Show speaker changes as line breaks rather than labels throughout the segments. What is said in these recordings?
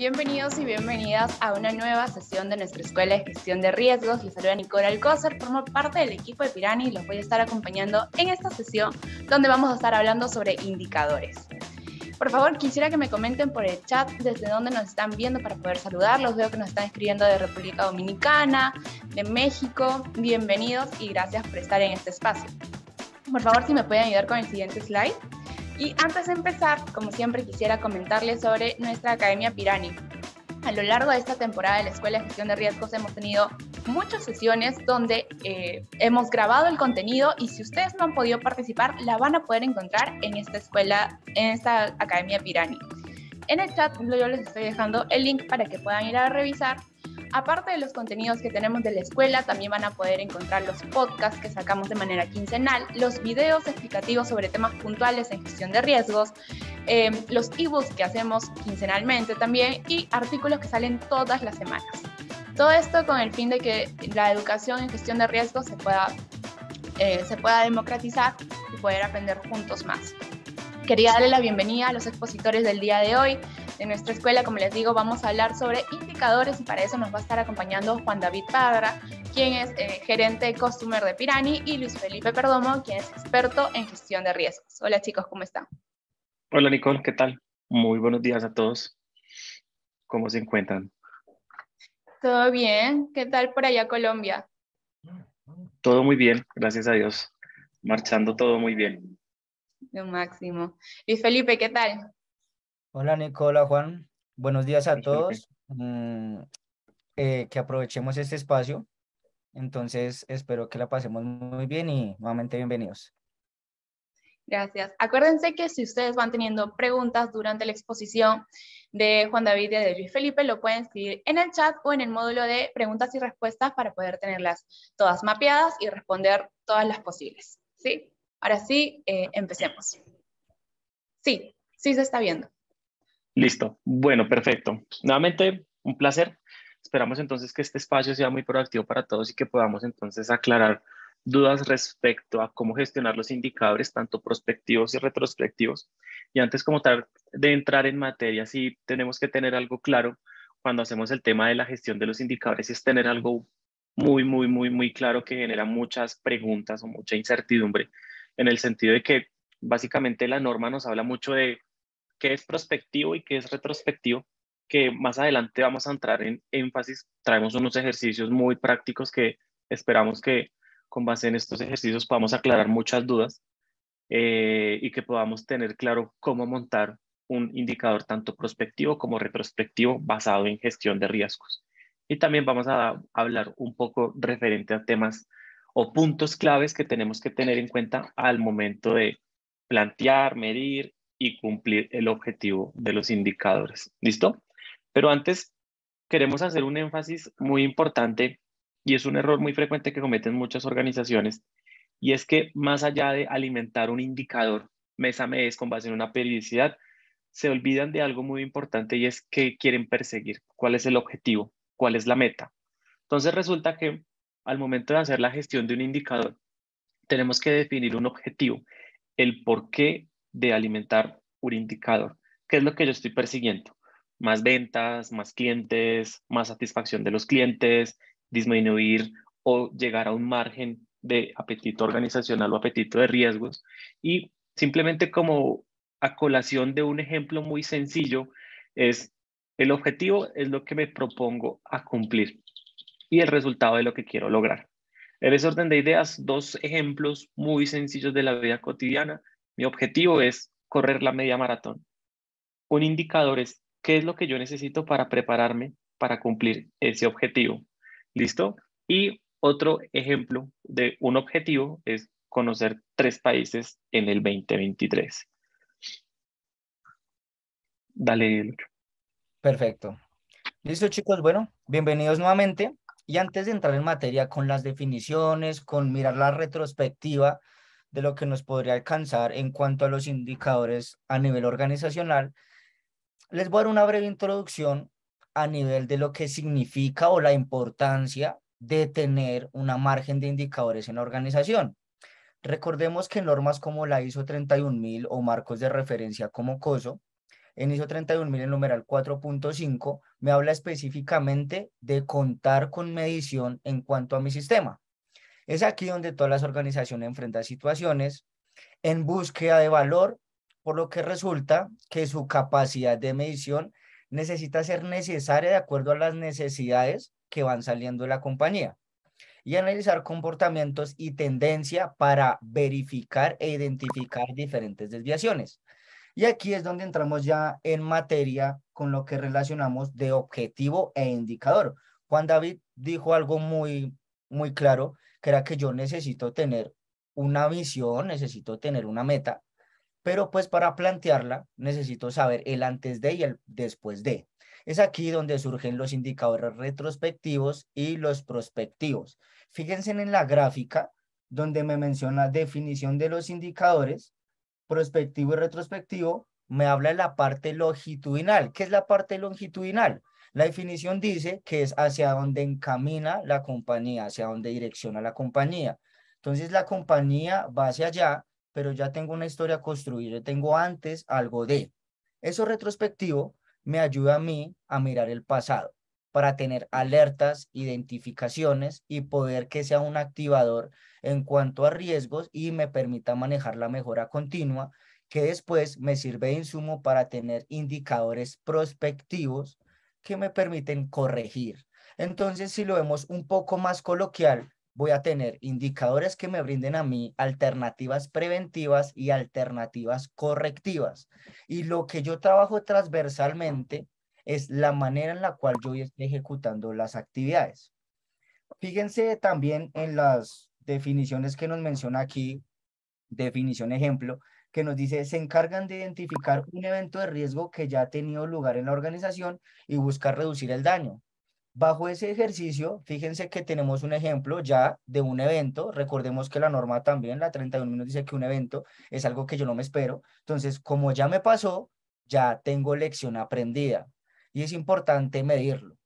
Bienvenidos y bienvenidas a una nueva sesión de nuestra Escuela de Gestión de Riesgos. Les saluda Nicole Alcócer, formo parte del equipo de Pirani y los voy a estar acompañando en esta sesión donde vamos a estar hablando sobre indicadores. Por favor, quisiera que me comenten por el chat desde dónde nos están viendo para poder saludarlos. Veo que nos están escribiendo de República Dominicana, de México. Bienvenidos y gracias por estar en este espacio. Por favor, si me pueden ayudar con el siguiente slide. Y antes de empezar, como siempre, quisiera comentarles sobre nuestra Academia Pirani. A lo largo de esta temporada de la Escuela de Gestión de Riesgos hemos tenido muchas sesiones donde eh, hemos grabado el contenido y si ustedes no han podido participar, la van a poder encontrar en esta escuela, en esta Academia Pirani. En el chat yo les estoy dejando el link para que puedan ir a revisar Aparte de los contenidos que tenemos de la escuela, también van a poder encontrar los podcasts que sacamos de manera quincenal, los videos explicativos sobre temas puntuales en gestión de riesgos, eh, los ebooks que hacemos quincenalmente también y artículos que salen todas las semanas. Todo esto con el fin de que la educación en gestión de riesgos se pueda, eh, se pueda democratizar y poder aprender juntos más. Quería darle la bienvenida a los expositores del día de hoy, en nuestra escuela, como les digo, vamos a hablar sobre indicadores y para eso nos va a estar acompañando Juan David Padra, quien es eh, gerente de Customer de Pirani, y Luis Felipe Perdomo, quien es experto en gestión de riesgos. Hola chicos, ¿cómo están?
Hola Nicole, ¿qué tal? Muy buenos días a todos. ¿Cómo se encuentran?
Todo bien. ¿Qué tal por allá Colombia?
Todo muy bien, gracias a Dios. Marchando todo muy bien.
Lo máximo. Luis Felipe, ¿qué tal?
Hola Nicola, Juan. Buenos días a todos. Mm, eh, que aprovechemos este espacio. Entonces, espero que la pasemos muy bien y nuevamente bienvenidos.
Gracias. Acuérdense que si ustedes van teniendo preguntas durante la exposición de Juan David y de Luis Felipe, lo pueden escribir en el chat o en el módulo de preguntas y respuestas para poder tenerlas todas mapeadas y responder todas las posibles. ¿Sí? Ahora sí, eh, empecemos. Sí, sí se está viendo.
Listo. Bueno, perfecto. Nuevamente, un placer. Esperamos entonces que este espacio sea muy proactivo para todos y que podamos entonces aclarar dudas respecto a cómo gestionar los indicadores, tanto prospectivos y retrospectivos. Y antes como tal de entrar en materia, sí tenemos que tener algo claro cuando hacemos el tema de la gestión de los indicadores, es tener algo muy, muy, muy, muy claro que genera muchas preguntas o mucha incertidumbre, en el sentido de que básicamente la norma nos habla mucho de qué es prospectivo y qué es retrospectivo, que más adelante vamos a entrar en énfasis. Traemos unos ejercicios muy prácticos que esperamos que con base en estos ejercicios podamos aclarar muchas dudas eh, y que podamos tener claro cómo montar un indicador tanto prospectivo como retrospectivo basado en gestión de riesgos. Y también vamos a hablar un poco referente a temas o puntos claves que tenemos que tener en cuenta al momento de plantear, medir y cumplir el objetivo de los indicadores. ¿Listo? Pero antes queremos hacer un énfasis muy importante y es un error muy frecuente que cometen muchas organizaciones y es que más allá de alimentar un indicador mes a mes con base en una periodicidad, se olvidan de algo muy importante y es que quieren perseguir, cuál es el objetivo, cuál es la meta. Entonces resulta que al momento de hacer la gestión de un indicador, tenemos que definir un objetivo, el por qué de alimentar un indicador. ¿Qué es lo que yo estoy persiguiendo? Más ventas, más clientes, más satisfacción de los clientes, disminuir o llegar a un margen de apetito organizacional o apetito de riesgos. Y simplemente como a colación de un ejemplo muy sencillo, es el objetivo es lo que me propongo a cumplir y el resultado de lo que quiero lograr. En ese orden de ideas, dos ejemplos muy sencillos de la vida cotidiana mi objetivo es correr la media maratón. Un indicador es qué es lo que yo necesito para prepararme para cumplir ese objetivo. ¿Listo? Y otro ejemplo de un objetivo es conocer tres países en el 2023. Dale,
Perfecto. Listo, chicos. Bueno, bienvenidos nuevamente. Y antes de entrar en materia con las definiciones, con mirar la retrospectiva de lo que nos podría alcanzar en cuanto a los indicadores a nivel organizacional, les voy a dar una breve introducción a nivel de lo que significa o la importancia de tener una margen de indicadores en la organización. Recordemos que normas como la ISO 31000 o marcos de referencia como COSO, en ISO 31000 el numeral 4.5 me habla específicamente de contar con medición en cuanto a mi sistema. Es aquí donde todas las organizaciones enfrentan situaciones en búsqueda de valor, por lo que resulta que su capacidad de medición necesita ser necesaria de acuerdo a las necesidades que van saliendo de la compañía y analizar comportamientos y tendencia para verificar e identificar diferentes desviaciones. Y aquí es donde entramos ya en materia con lo que relacionamos de objetivo e indicador. Juan David dijo algo muy, muy claro que era que yo necesito tener una visión, necesito tener una meta, pero pues para plantearla necesito saber el antes de y el después de. Es aquí donde surgen los indicadores retrospectivos y los prospectivos. Fíjense en la gráfica donde me menciona definición de los indicadores, prospectivo y retrospectivo, me habla de la parte longitudinal. ¿Qué es la parte longitudinal? La definición dice que es hacia dónde encamina la compañía, hacia dónde direcciona la compañía. Entonces la compañía va hacia allá, pero ya tengo una historia construida, tengo antes algo de. Eso retrospectivo me ayuda a mí a mirar el pasado para tener alertas, identificaciones y poder que sea un activador en cuanto a riesgos y me permita manejar la mejora continua que después me sirve de insumo para tener indicadores prospectivos que me permiten corregir. Entonces, si lo vemos un poco más coloquial, voy a tener indicadores que me brinden a mí alternativas preventivas y alternativas correctivas. Y lo que yo trabajo transversalmente es la manera en la cual yo estoy ejecutando las actividades. Fíjense también en las definiciones que nos menciona aquí, definición ejemplo, que nos dice, se encargan de identificar un evento de riesgo que ya ha tenido lugar en la organización y buscar reducir el daño. Bajo ese ejercicio, fíjense que tenemos un ejemplo ya de un evento. Recordemos que la norma también, la 31, nos dice que un evento es algo que yo no me espero. Entonces, como ya me pasó, ya tengo lección aprendida y es importante medirlo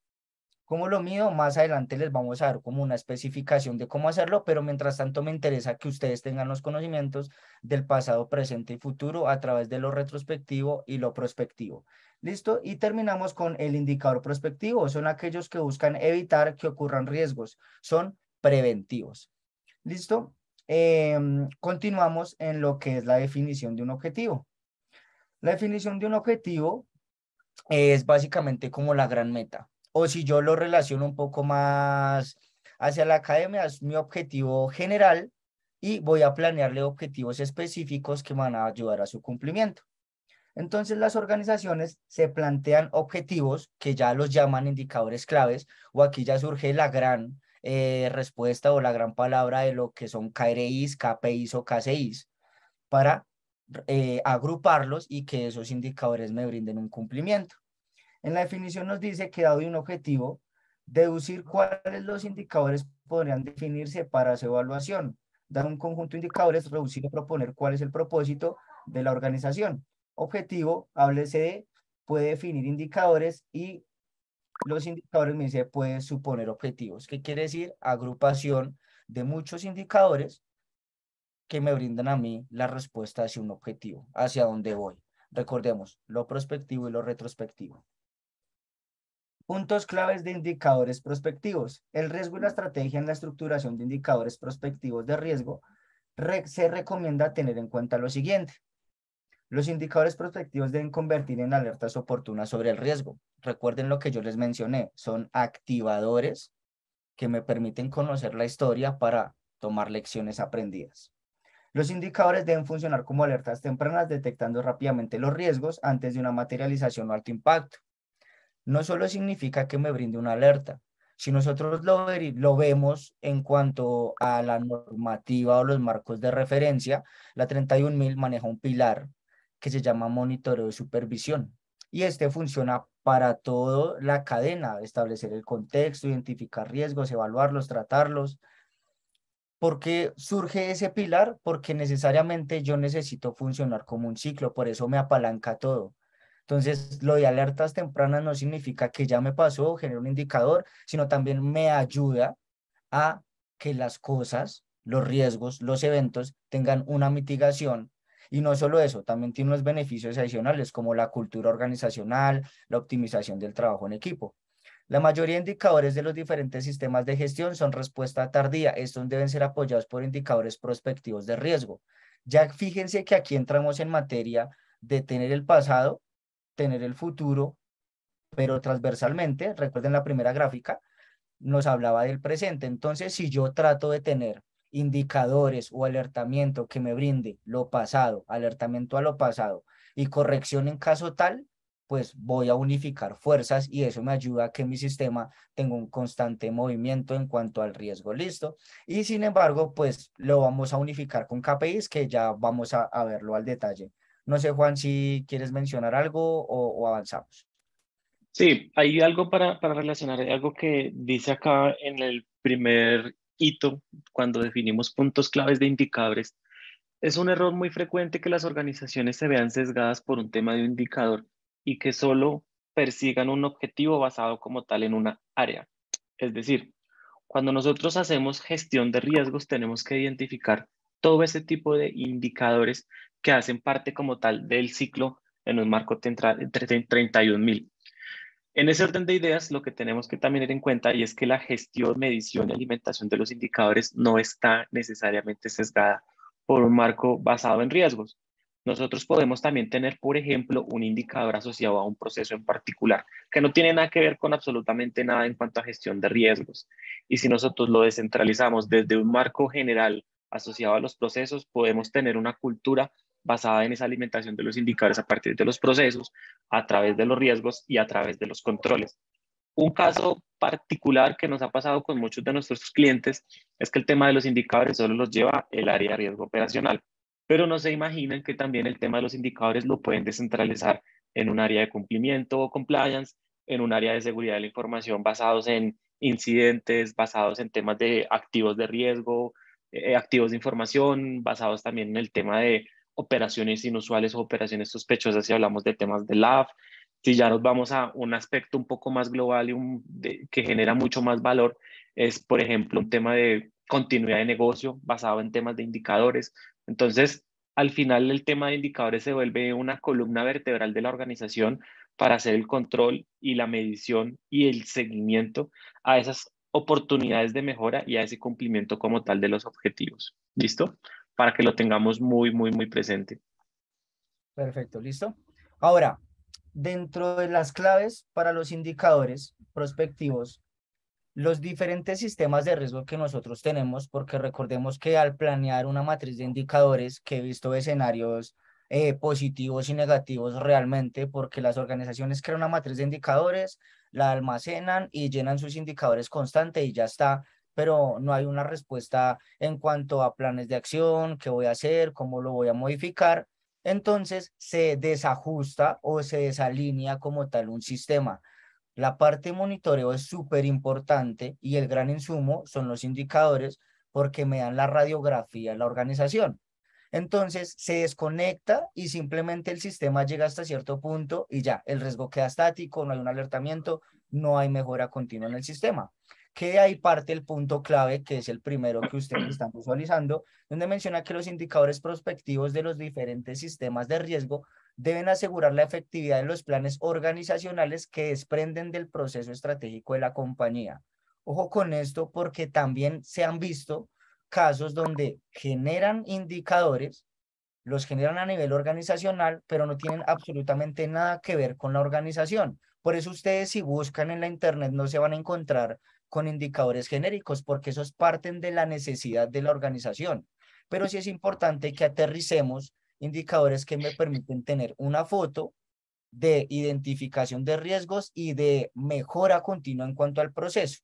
como lo mío, más adelante les vamos a dar como una especificación de cómo hacerlo, pero mientras tanto me interesa que ustedes tengan los conocimientos del pasado, presente y futuro a través de lo retrospectivo y lo prospectivo. ¿Listo? Y terminamos con el indicador prospectivo. Son aquellos que buscan evitar que ocurran riesgos. Son preventivos. ¿Listo? Em, continuamos en lo que es la definición de un objetivo. La definición de un objetivo es básicamente como la gran meta o si yo lo relaciono un poco más hacia la academia, es mi objetivo general y voy a planearle objetivos específicos que van a ayudar a su cumplimiento. Entonces las organizaciones se plantean objetivos que ya los llaman indicadores claves o aquí ya surge la gran eh, respuesta o la gran palabra de lo que son KRIs, KPIs o KCIs para eh, agruparlos y que esos indicadores me brinden un cumplimiento. En la definición nos dice que dado un objetivo, deducir cuáles los indicadores podrían definirse para su evaluación, dar un conjunto de indicadores, reducir y proponer cuál es el propósito de la organización. Objetivo, háblese de, puede definir indicadores y los indicadores me dice puede suponer objetivos, ¿Qué quiere decir agrupación de muchos indicadores que me brindan a mí la respuesta hacia un objetivo, hacia dónde voy. Recordemos, lo prospectivo y lo retrospectivo. Puntos claves de indicadores prospectivos. El riesgo y la estrategia en la estructuración de indicadores prospectivos de riesgo se recomienda tener en cuenta lo siguiente. Los indicadores prospectivos deben convertir en alertas oportunas sobre el riesgo. Recuerden lo que yo les mencioné, son activadores que me permiten conocer la historia para tomar lecciones aprendidas. Los indicadores deben funcionar como alertas tempranas, detectando rápidamente los riesgos antes de una materialización o alto impacto no solo significa que me brinde una alerta. Si nosotros lo, vemos en cuanto a la normativa o los marcos de referencia, la 31000 maneja un pilar que se llama monitoreo de supervisión. Y este funciona para toda la cadena, establecer el contexto, identificar riesgos, evaluarlos, tratarlos. ¿Por qué surge ese pilar? Porque necesariamente yo necesito funcionar como un ciclo, por eso me apalanca todo. Entonces, lo de alertas tempranas no significa que ya me pasó, genera un indicador, sino también me ayuda a que las cosas, los riesgos, los eventos tengan una mitigación. Y no solo eso, también tiene unos beneficios adicionales como la cultura organizacional, la optimización del trabajo en equipo. La mayoría de indicadores de los diferentes sistemas de gestión son respuesta tardía. Estos deben ser apoyados por indicadores prospectivos de riesgo. Ya fíjense que aquí entramos en materia de tener el pasado tener el futuro, pero transversalmente, recuerden la primera gráfica, nos hablaba del presente. Entonces, si yo trato de tener indicadores o alertamiento que me brinde lo pasado, alertamiento a lo pasado y corrección en caso tal, pues voy a unificar fuerzas y eso me ayuda a que mi sistema tenga un constante movimiento en cuanto al riesgo, listo. Y sin embargo, pues lo vamos a unificar con KPIs que ya vamos a, a verlo al detalle no sé, Juan, si quieres mencionar algo o, avanzamos.
Sí, hay algo para, para relacionar, algo que dice acá en el primer hito, cuando definimos puntos claves de indicadores, es un error muy frecuente que las organizaciones se vean sesgadas por un tema de un indicador y que solo persigan un objetivo basado como tal en una área. Es decir, cuando nosotros hacemos gestión de riesgos, tenemos que identificar todo ese tipo de indicadores que hacen parte como tal del ciclo en un marco central 31.000. En ese orden de ideas, lo que tenemos que también tener en cuenta y es que la gestión, medición y alimentación de los indicadores no está necesariamente sesgada por un marco basado en riesgos. Nosotros podemos también tener, por ejemplo, un indicador asociado a un proceso en particular que no tiene nada que ver con absolutamente nada en cuanto a gestión de riesgos. Y si nosotros lo descentralizamos desde un marco general asociado a los procesos, podemos tener una cultura basada en esa alimentación de los indicadores a partir de los procesos, a través de los riesgos y a través de los controles. Un caso particular que nos ha pasado con muchos de nuestros clientes es que el tema de los indicadores solo los lleva el área de riesgo operacional, pero no se imaginan que también el tema de los indicadores lo pueden descentralizar en un área de cumplimiento o compliance, en un área de seguridad de la información basados en incidentes, basados en temas de activos de riesgo, eh, activos de información, basados también en el tema de operaciones inusuales o operaciones sospechosas si hablamos de temas de LAF. Si ya nos vamos a un aspecto un poco más global y que genera mucho más valor, es, por ejemplo, un tema de continuidad de negocio basado en temas de indicadores. Entonces, al final el tema de indicadores se vuelve una columna vertebral de la organización para hacer el control y la medición y el seguimiento a esas oportunidades de mejora y a ese cumplimiento como tal de los objetivos. ¿Listo? Para que lo tengamos muy, muy, muy presente.
Perfecto, ¿listo? Ahora, dentro de las claves para los indicadores prospectivos, los diferentes sistemas de riesgo que nosotros tenemos, porque recordemos que al planear una matriz de indicadores, que he visto escenarios eh, positivos y negativos realmente, porque las organizaciones crean una matriz de indicadores, la almacenan y llenan sus indicadores constantes y ya está, pero no hay una respuesta en cuanto a planes de acción, qué voy a hacer, cómo lo voy a modificar. Entonces se desajusta o se desalinea como tal un sistema. La parte monitoreo es súper importante y el gran insumo son los indicadores porque me dan la radiografía de la organización. Entonces se desconecta y simplemente el sistema llega hasta cierto punto y ya, el riesgo queda estático, no hay un alertamiento, no hay mejora continua en el sistema. Que de ahí parte el punto clave, que es el primero que ustedes están visualizando, donde menciona que los indicadores prospectivos de los diferentes sistemas de riesgo deben asegurar la efectividad de los planes organizacionales que desprenden del proceso estratégico de la compañía. Ojo con esto porque también se han visto casos donde generan indicadores, los generan a nivel organizacional, pero no tienen absolutamente nada que ver con la organización. Por eso ustedes si buscan en la internet no se van a encontrar con indicadores genéricos, porque esos parten de la necesidad de la organización. Pero sí es importante que aterricemos indicadores que me permiten tener una foto de identificación de riesgos y de mejora continua en cuanto al proceso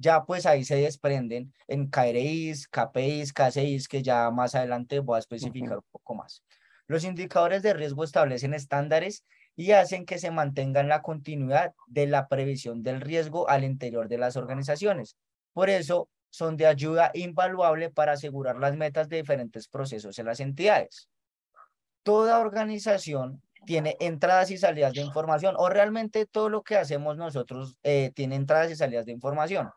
ya pues ahí se desprenden en KRIs, KPIs, KCIs, que ya más adelante voy a especificar un poco más. Los indicadores de riesgo establecen estándares y hacen que se mantenga la continuidad de la previsión del riesgo al interior de las organizaciones. Por eso son de ayuda invaluable para asegurar las metas de diferentes procesos en las entidades. Toda organización tiene entradas y salidas de información, o realmente todo lo que hacemos nosotros eh, tiene entradas y salidas de información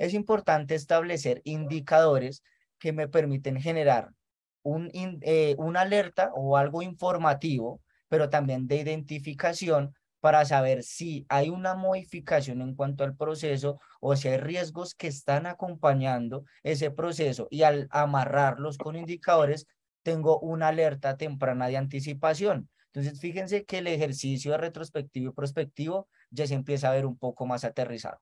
es importante establecer indicadores que me permiten generar un, eh, una alerta o algo informativo, pero también de identificación para saber si hay una modificación en cuanto al proceso o si hay riesgos que están acompañando ese proceso y al amarrarlos con indicadores tengo una alerta temprana de anticipación. Entonces, fíjense que el ejercicio retrospectivo y prospectivo ya se empieza a ver
un poco más aterrizado.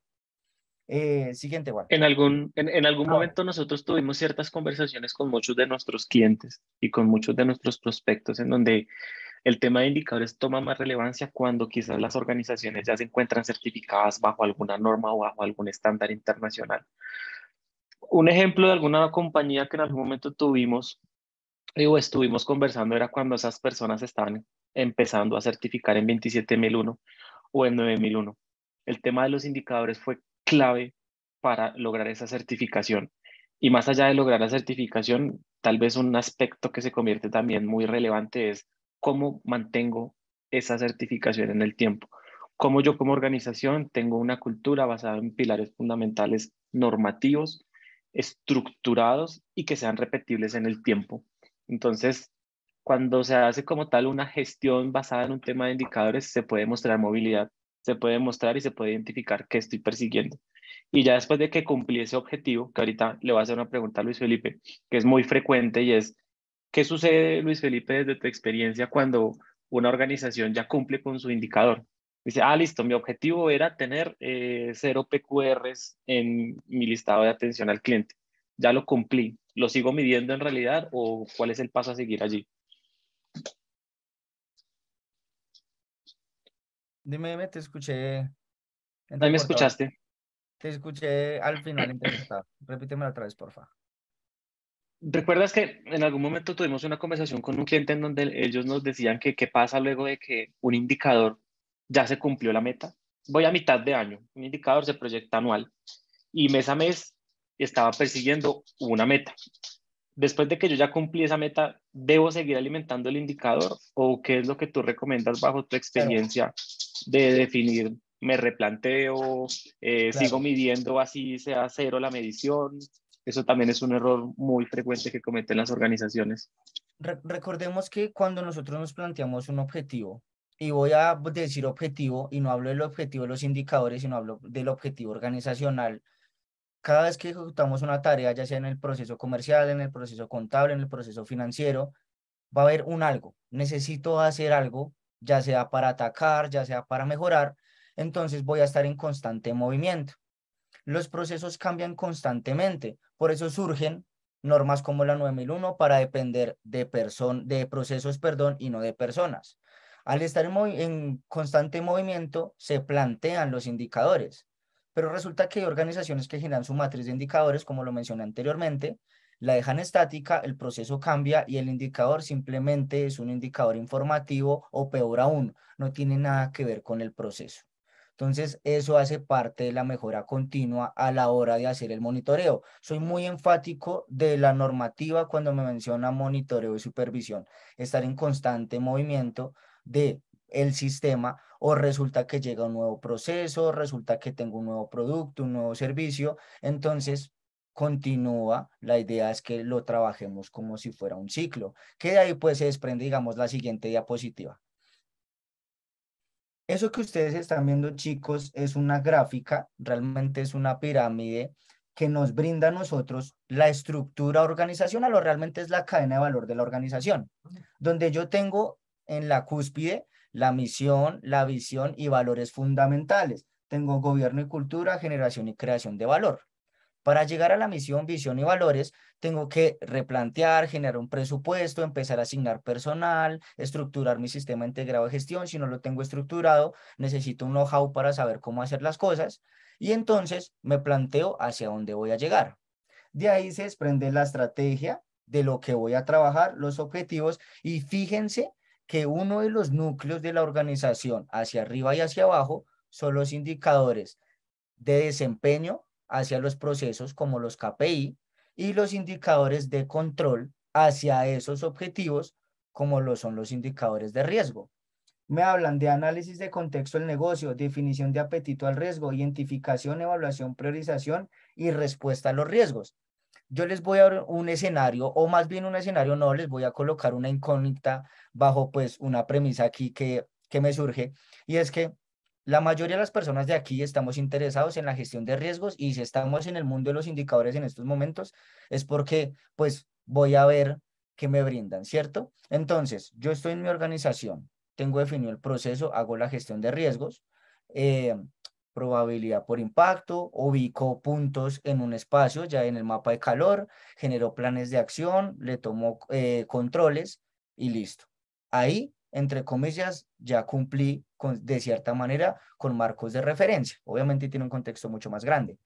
Eh, siguiente, En algún, en, algún momento nosotros tuvimos ciertas conversaciones con muchos de nuestros clientes y con muchos de nuestros prospectos en donde el tema de indicadores toma más relevancia cuando quizás las organizaciones ya se encuentran certificadas bajo alguna norma o bajo algún estándar internacional. Un ejemplo de alguna compañía que en algún momento tuvimos eh, o estuvimos conversando era cuando esas personas estaban empezando a certificar en 27001 o en 9001 el tema de los indicadores fue clave para lograr esa certificación. Y más allá de lograr la certificación, tal vez un aspecto que se convierte también muy relevante es cómo mantengo esa certificación en el tiempo. Cómo yo como organización tengo una cultura basada en pilares fundamentales normativos, estructurados y que sean repetibles en el tiempo. Entonces, cuando se hace como tal una gestión basada en un tema de indicadores, se puede mostrar movilidad se puede mostrar y se puede identificar qué estoy persiguiendo. Y ya después de que cumplí ese objetivo, que ahorita le voy a hacer una pregunta a Luis Felipe, que es muy frecuente y es, ¿qué sucede, Luis Felipe, desde tu experiencia cuando una organización ya cumple con su indicador? Dice, ah, listo, mi objetivo era tener eh, cero PQRs en mi listado de atención al cliente. Ya lo cumplí. ¿Lo sigo midiendo en realidad o cuál es el paso a seguir allí?
Dime, te escuché. Ahí me escuchaste? Te escuché al final Repíteme Repíteme otra vez, por favor.
¿Recuerdas que en algún momento tuvimos una conversación con un cliente en donde ellos nos decían que qué pasa luego de que un indicador ya se cumplió la meta? Voy a mitad de año, un indicador se proyecta anual y mes a mes estaba persiguiendo una meta después de que yo ya cumplí esa meta, ¿debo seguir alimentando el indicador? ¿O qué es lo que tú recomiendas bajo tu experiencia de definir, me replanteo, eh, sigo midiendo así sea cero la medición? Eso también es un error muy frecuente que cometen las organizaciones.
recordemos que cuando nosotros nos planteamos un objetivo, y voy a decir objetivo, y no hablo del objetivo de los indicadores, sino hablo del objetivo organizacional, cada vez que ejecutamos una tarea, ya sea en el proceso comercial, en el proceso contable, en el proceso financiero, va a haber un algo. Necesito hacer algo, ya sea para atacar, ya sea para mejorar, entonces voy a estar en constante movimiento. Los procesos cambian constantemente, por eso surgen normas como la 9001 para depender de, de procesos perdón, y no de personas. Al estar en constante movimiento, se plantean los indicadores. Pero resulta que hay organizaciones que generan su matriz de indicadores, como lo mencioné anteriormente, la dejan estática, el proceso cambia y el indicador simplemente es un indicador informativo o peor aún, no tiene nada que ver con el proceso. Entonces, eso hace parte de la mejora continua a la hora de hacer el monitoreo. Soy muy enfático de la normativa cuando me menciona monitoreo y supervisión. Estar en constante movimiento de el sistema o resulta que llega un nuevo proceso, resulta que tengo un nuevo producto, un nuevo servicio. Entonces, continúa, la idea es que lo trabajemos como si fuera un ciclo, que de ahí pues se desprende, digamos, la siguiente diapositiva. Eso que ustedes están viendo, chicos, es una gráfica, realmente es una pirámide que nos brinda a nosotros la estructura organizacional o realmente es la cadena de valor de la organización, donde yo tengo en la cúspide la misión, la visión y valores fundamentales. Tengo gobierno y cultura, generación y creación de valor. Para llegar a la misión, visión y valores, tengo que replantear, generar un presupuesto, empezar a asignar personal, estructurar mi sistema integrado de gestión. Si no lo tengo estructurado, necesito un know-how para saber cómo hacer las cosas. Y entonces me planteo hacia dónde voy a llegar. De ahí se desprende la estrategia de lo que voy a trabajar, los objetivos. Y fíjense que uno de los núcleos de la organización hacia arriba y hacia abajo son los indicadores de desempeño hacia los procesos como los KPI y los indicadores de control hacia esos objetivos como lo son los indicadores de riesgo. Me hablan de análisis de contexto del negocio, definición de apetito al riesgo, identificación, evaluación, priorización y respuesta a los riesgos yo les voy a dar un escenario, o más bien un escenario, no, les voy a colocar una incógnita bajo pues una premisa aquí que, que me surge, y es que la mayoría de las personas de aquí estamos interesados en la gestión de riesgos y si estamos en el mundo de los indicadores en estos momentos es porque pues voy a ver qué me brindan, ¿cierto? Entonces, yo estoy en mi organización, tengo definido el proceso, hago la gestión de riesgos, eh, probabilidad por impacto, ubicó puntos en un espacio ya en el mapa de calor, generó planes de acción, le tomó eh, controles y listo. Ahí, entre comillas, ya cumplí de cierta manera con marcos de referencia. Obviamente tiene un contexto mucho más grande.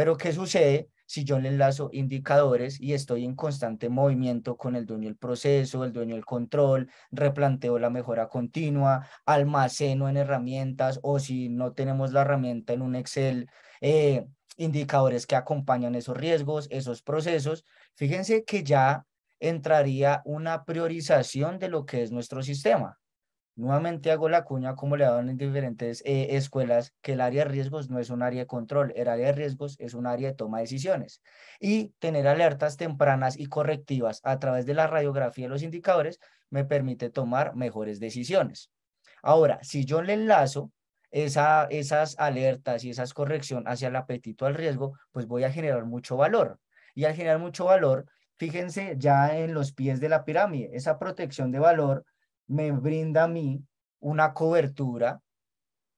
Pero ¿qué sucede si yo le enlazo indicadores y estoy en constante movimiento con el dueño del proceso, el dueño del control, replanteo la mejora continua, almaceno en herramientas o si no tenemos la herramienta en un Excel, eh, indicadores que acompañan esos riesgos, esos procesos. Fíjense que ya entraría una priorización de lo que es nuestro sistema. Nuevamente hago la cuña como le daban en diferentes eh, escuelas, que el área de riesgos no es un área de control, el área de riesgos es un área de toma de decisiones. Y tener alertas tempranas y correctivas a través de la radiografía de los indicadores me permite tomar mejores decisiones. Ahora, si yo le enlazo esa, esas alertas y esas correcciones hacia el apetito al riesgo, pues voy a generar mucho valor. Y al generar mucho valor, fíjense ya en los pies de la pirámide, esa protección de valor me brinda a mí una cobertura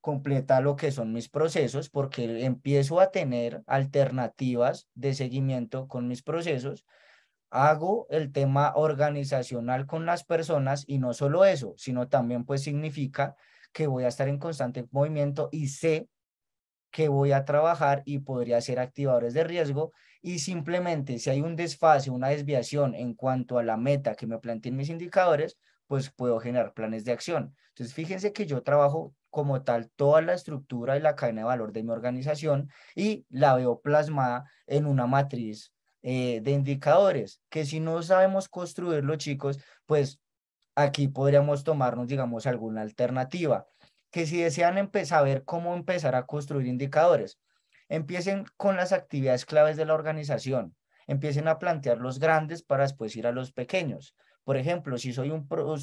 completa a lo que son mis procesos porque empiezo a tener alternativas de seguimiento con mis procesos. Hago el tema organizacional con las personas y no solo eso, sino también pues significa que voy a estar en constante movimiento y sé que voy a trabajar y podría ser activadores de riesgo y simplemente si hay un desfase, una desviación en cuanto a la meta que me planteen mis indicadores, pues puedo generar planes de acción. Entonces, fíjense que yo trabajo como tal toda la estructura y la cadena de valor de mi organización y la veo plasmada en una matriz eh, de indicadores, que si no sabemos construirlo, chicos, pues aquí podríamos tomarnos, digamos, alguna alternativa. Que si desean empezar, a ver cómo empezar a construir indicadores, empiecen con las actividades claves de la organización, empiecen a plantear los grandes para después ir a los pequeños. Por ejemplo, si soy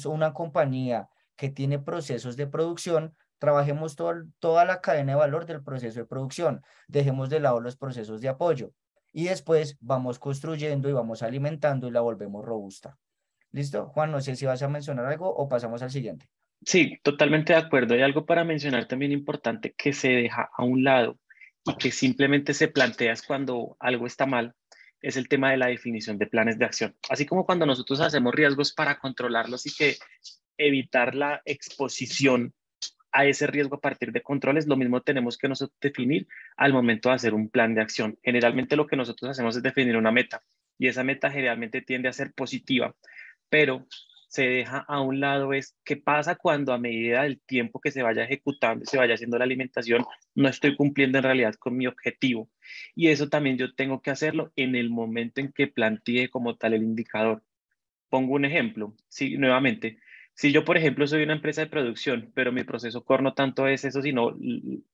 una compañía que tiene procesos de producción, trabajemos toda la cadena de valor del proceso de producción, dejemos de lado los procesos de apoyo y después vamos construyendo y vamos alimentando y la volvemos robusta. ¿Listo? Juan, no sé si vas a mencionar algo o pasamos al siguiente.
Sí, totalmente de acuerdo. Hay algo para mencionar también importante que se deja a un lado y que simplemente se planteas cuando algo está mal es el tema de la definición de planes de acción. Así como cuando nosotros hacemos riesgos para controlarlos y que evitar la exposición a ese riesgo a partir de controles, lo mismo tenemos que nosotros definir al momento de hacer un plan de acción. Generalmente lo que nosotros hacemos es definir una meta y esa meta generalmente tiende a ser positiva, pero se deja a un lado es qué pasa cuando a medida del tiempo que se vaya ejecutando, se vaya haciendo la alimentación, no estoy cumpliendo en realidad con mi objetivo. Y eso también yo tengo que hacerlo en el momento en que plantee como tal el indicador. Pongo un ejemplo, sí, nuevamente. Si yo, por ejemplo, soy una empresa de producción, pero mi proceso core no tanto es eso, sino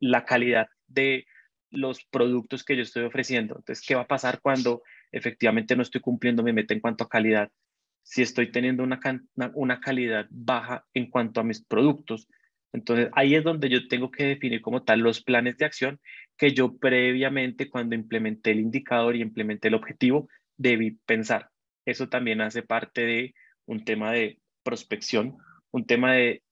la calidad de los productos que yo estoy ofreciendo. Entonces, ¿qué va a pasar cuando efectivamente no estoy cumpliendo mi meta en cuanto a calidad? si estoy teniendo una, una calidad baja en cuanto a mis productos. Entonces, ahí es donde yo tengo que definir como tal los planes de acción que yo previamente, cuando implementé el indicador y implementé el objetivo, debí pensar. Eso también hace parte de un tema de prospección, un tema de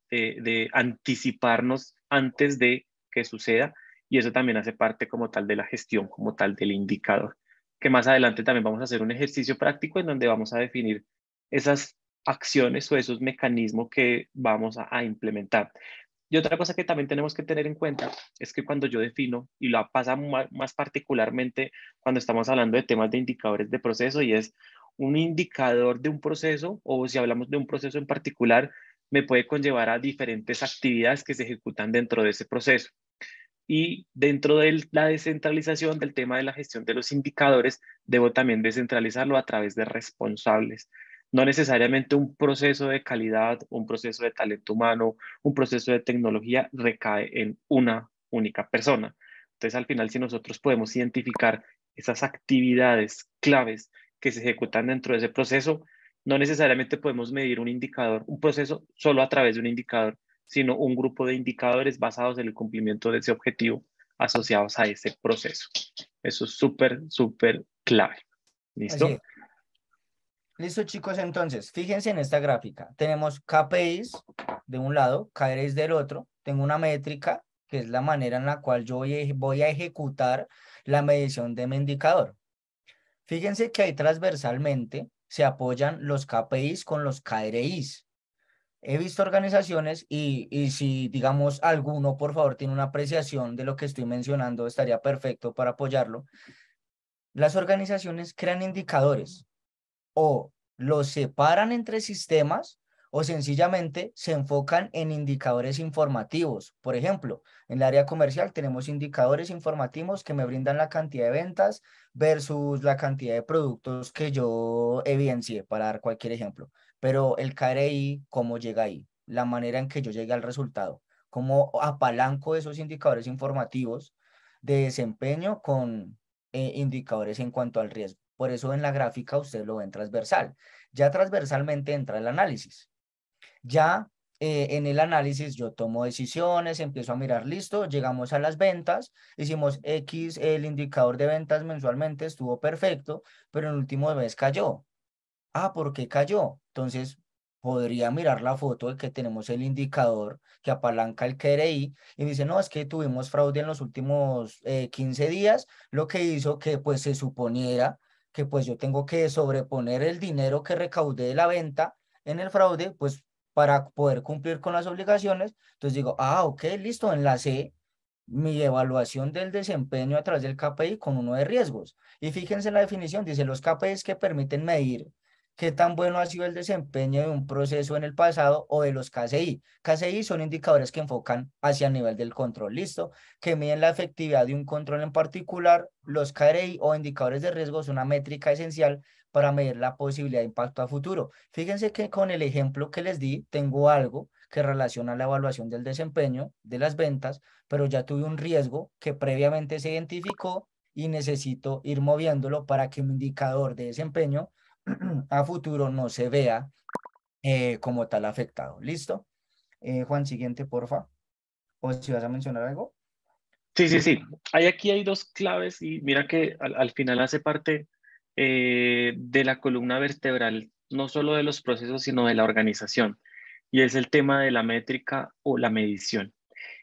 anticiparnos antes de que suceda y eso también hace parte como tal de la gestión, como tal del indicador, que más adelante también vamos a hacer un ejercicio práctico en donde vamos a definir esas acciones o esos mecanismos que vamos a, implementar. Y otra cosa que también tenemos que tener en cuenta es que cuando yo defino, y lo pasa más particularmente cuando estamos hablando de temas de indicadores de proceso, y es un indicador de un proceso, o si hablamos de un proceso en particular, me puede conllevar a diferentes actividades que se ejecutan dentro de ese proceso. Y dentro de la descentralización del tema de la gestión de los indicadores, debo también descentralizarlo a través de responsables, no necesariamente un proceso de calidad, un proceso de talento humano, un proceso de tecnología recae en una única persona. Entonces, al final, si nosotros podemos identificar esas actividades claves que se ejecutan dentro de ese proceso, no necesariamente podemos medir un indicador, un proceso solo a través de un indicador, sino un grupo de indicadores basados en el cumplimiento de ese objetivo asociados a ese proceso. Eso es súper, súper clave. ¿Listo?
Listo, chicos, entonces, fíjense en esta gráfica. Tenemos KPIs de un lado, KRIs del otro. Tengo una métrica, que es la manera en la cual yo voy a ejecutar la medición de mi indicador. Fíjense que ahí transversalmente se apoyan los KPIs con los KRIs. He visto organizaciones y, y si, digamos, alguno, por favor, tiene una apreciación de lo que estoy mencionando, estaría perfecto para apoyarlo. Las organizaciones crean indicadores o los separan entre sistemas o sencillamente se enfocan en indicadores informativos. Por ejemplo, en el área comercial tenemos indicadores informativos que me brindan la cantidad de ventas versus la cantidad de productos que yo evidencie, para dar cualquier ejemplo. Pero el KRI, cómo llega ahí, la manera en que yo llegué al resultado, cómo apalanco esos indicadores informativos de desempeño con eh, indicadores en cuanto al riesgo. Por eso en la gráfica usted lo ve en transversal. Ya transversalmente entra el análisis. Ya eh, en el análisis yo tomo decisiones, empiezo a mirar, listo, llegamos a las ventas, hicimos X, el indicador de ventas mensualmente estuvo perfecto, pero en último mes cayó. Ah, ¿por qué cayó? Entonces podría mirar la foto de que tenemos el indicador que apalanca el KRI y dice, no, es que tuvimos fraude en los últimos 15 eh, días, lo que hizo que pues se suponiera que pues yo tengo que sobreponer el dinero que recaudé de la venta en el fraude, pues para poder cumplir con las obligaciones. Entonces digo, ah, ok, listo, enlace mi evaluación del desempeño a través del KPI con uno de riesgos. Y fíjense la definición, dice los KPIs que permiten medir qué tan bueno ha sido el desempeño de un proceso en el pasado o de los KCI. KCI son indicadores que enfocan hacia el nivel del control, listo, que miden la efectividad de un control en particular. Los KRI o indicadores de riesgo son una métrica esencial para medir la posibilidad de impacto a futuro. Fíjense que con el ejemplo que les di, tengo algo que relaciona la evaluación del desempeño de las ventas, pero ya tuve un riesgo que previamente se identificó y necesito ir moviéndolo para que un indicador de desempeño a futuro no se vea eh, como tal afectado. ¿Listo? Eh, Juan, siguiente, porfa. O si vas a mencionar algo.
Sí, sí, sí. Hay, aquí hay dos claves y mira que al, final hace parte eh, de la columna vertebral, no solo de los procesos, sino de la organización. Y es el tema de la métrica o la medición.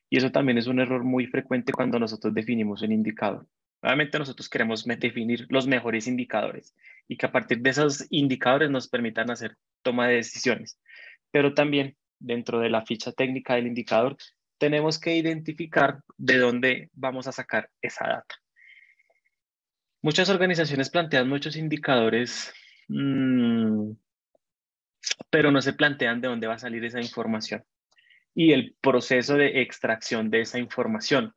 Y eso también es un error muy frecuente cuando nosotros definimos un indicador. Obviamente nosotros queremos definir los mejores indicadores y que a partir de esos indicadores nos permitan hacer toma de decisiones. Pero también dentro de la ficha técnica del indicador tenemos que identificar de dónde vamos a sacar esa data. Muchas organizaciones plantean muchos indicadores, mm, pero no se plantean de dónde va a salir esa información y el proceso de extracción de esa información.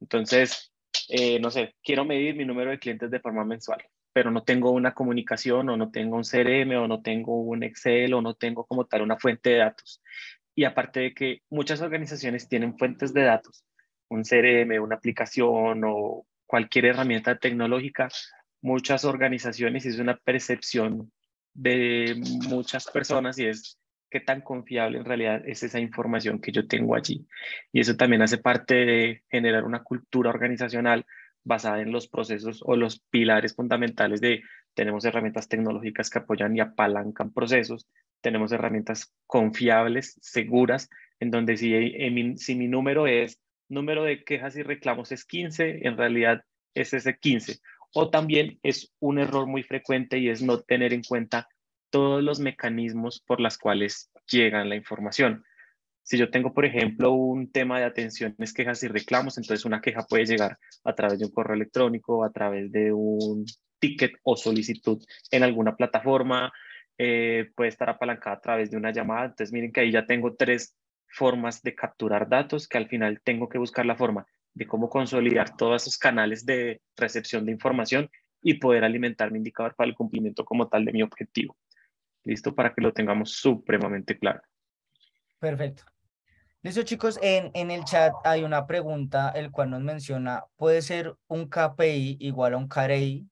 Entonces, eh, no sé, quiero medir mi número de clientes de forma mensual, pero no tengo una comunicación o no tengo un CRM o no tengo un Excel o no tengo como tal una fuente de datos. Y aparte de que muchas organizaciones tienen fuentes de datos, un CRM, una aplicación o cualquier herramienta tecnológica, muchas organizaciones, es una percepción de muchas personas y es qué tan confiable en realidad es esa información que yo tengo allí. Y eso también hace parte de generar una cultura organizacional basada en los procesos o los pilares fundamentales de tenemos herramientas tecnológicas que apoyan y apalancan procesos, tenemos herramientas confiables, seguras, en donde si, mi número es número de quejas y reclamos es 15, en realidad es ese 15. O también es un error muy frecuente y es no tener en cuenta todos los mecanismos por los cuales llega la información. Si yo tengo, por ejemplo, un tema de atenciones, quejas y reclamos, entonces una queja puede llegar a través de un correo electrónico, a través de un ticket o solicitud en alguna plataforma, eh, puede estar apalancada a través de una llamada. Entonces, miren que ahí ya tengo tres formas de capturar datos que al final tengo que buscar la forma de cómo consolidar todos esos canales de recepción de información y poder alimentar mi indicador para el cumplimiento como tal de mi objetivo. Listo para que lo tengamos supremamente claro.
Perfecto. Listo, chicos, en, el chat hay una pregunta, el cual nos menciona, ¿puede ser un KPI igual a un KRI?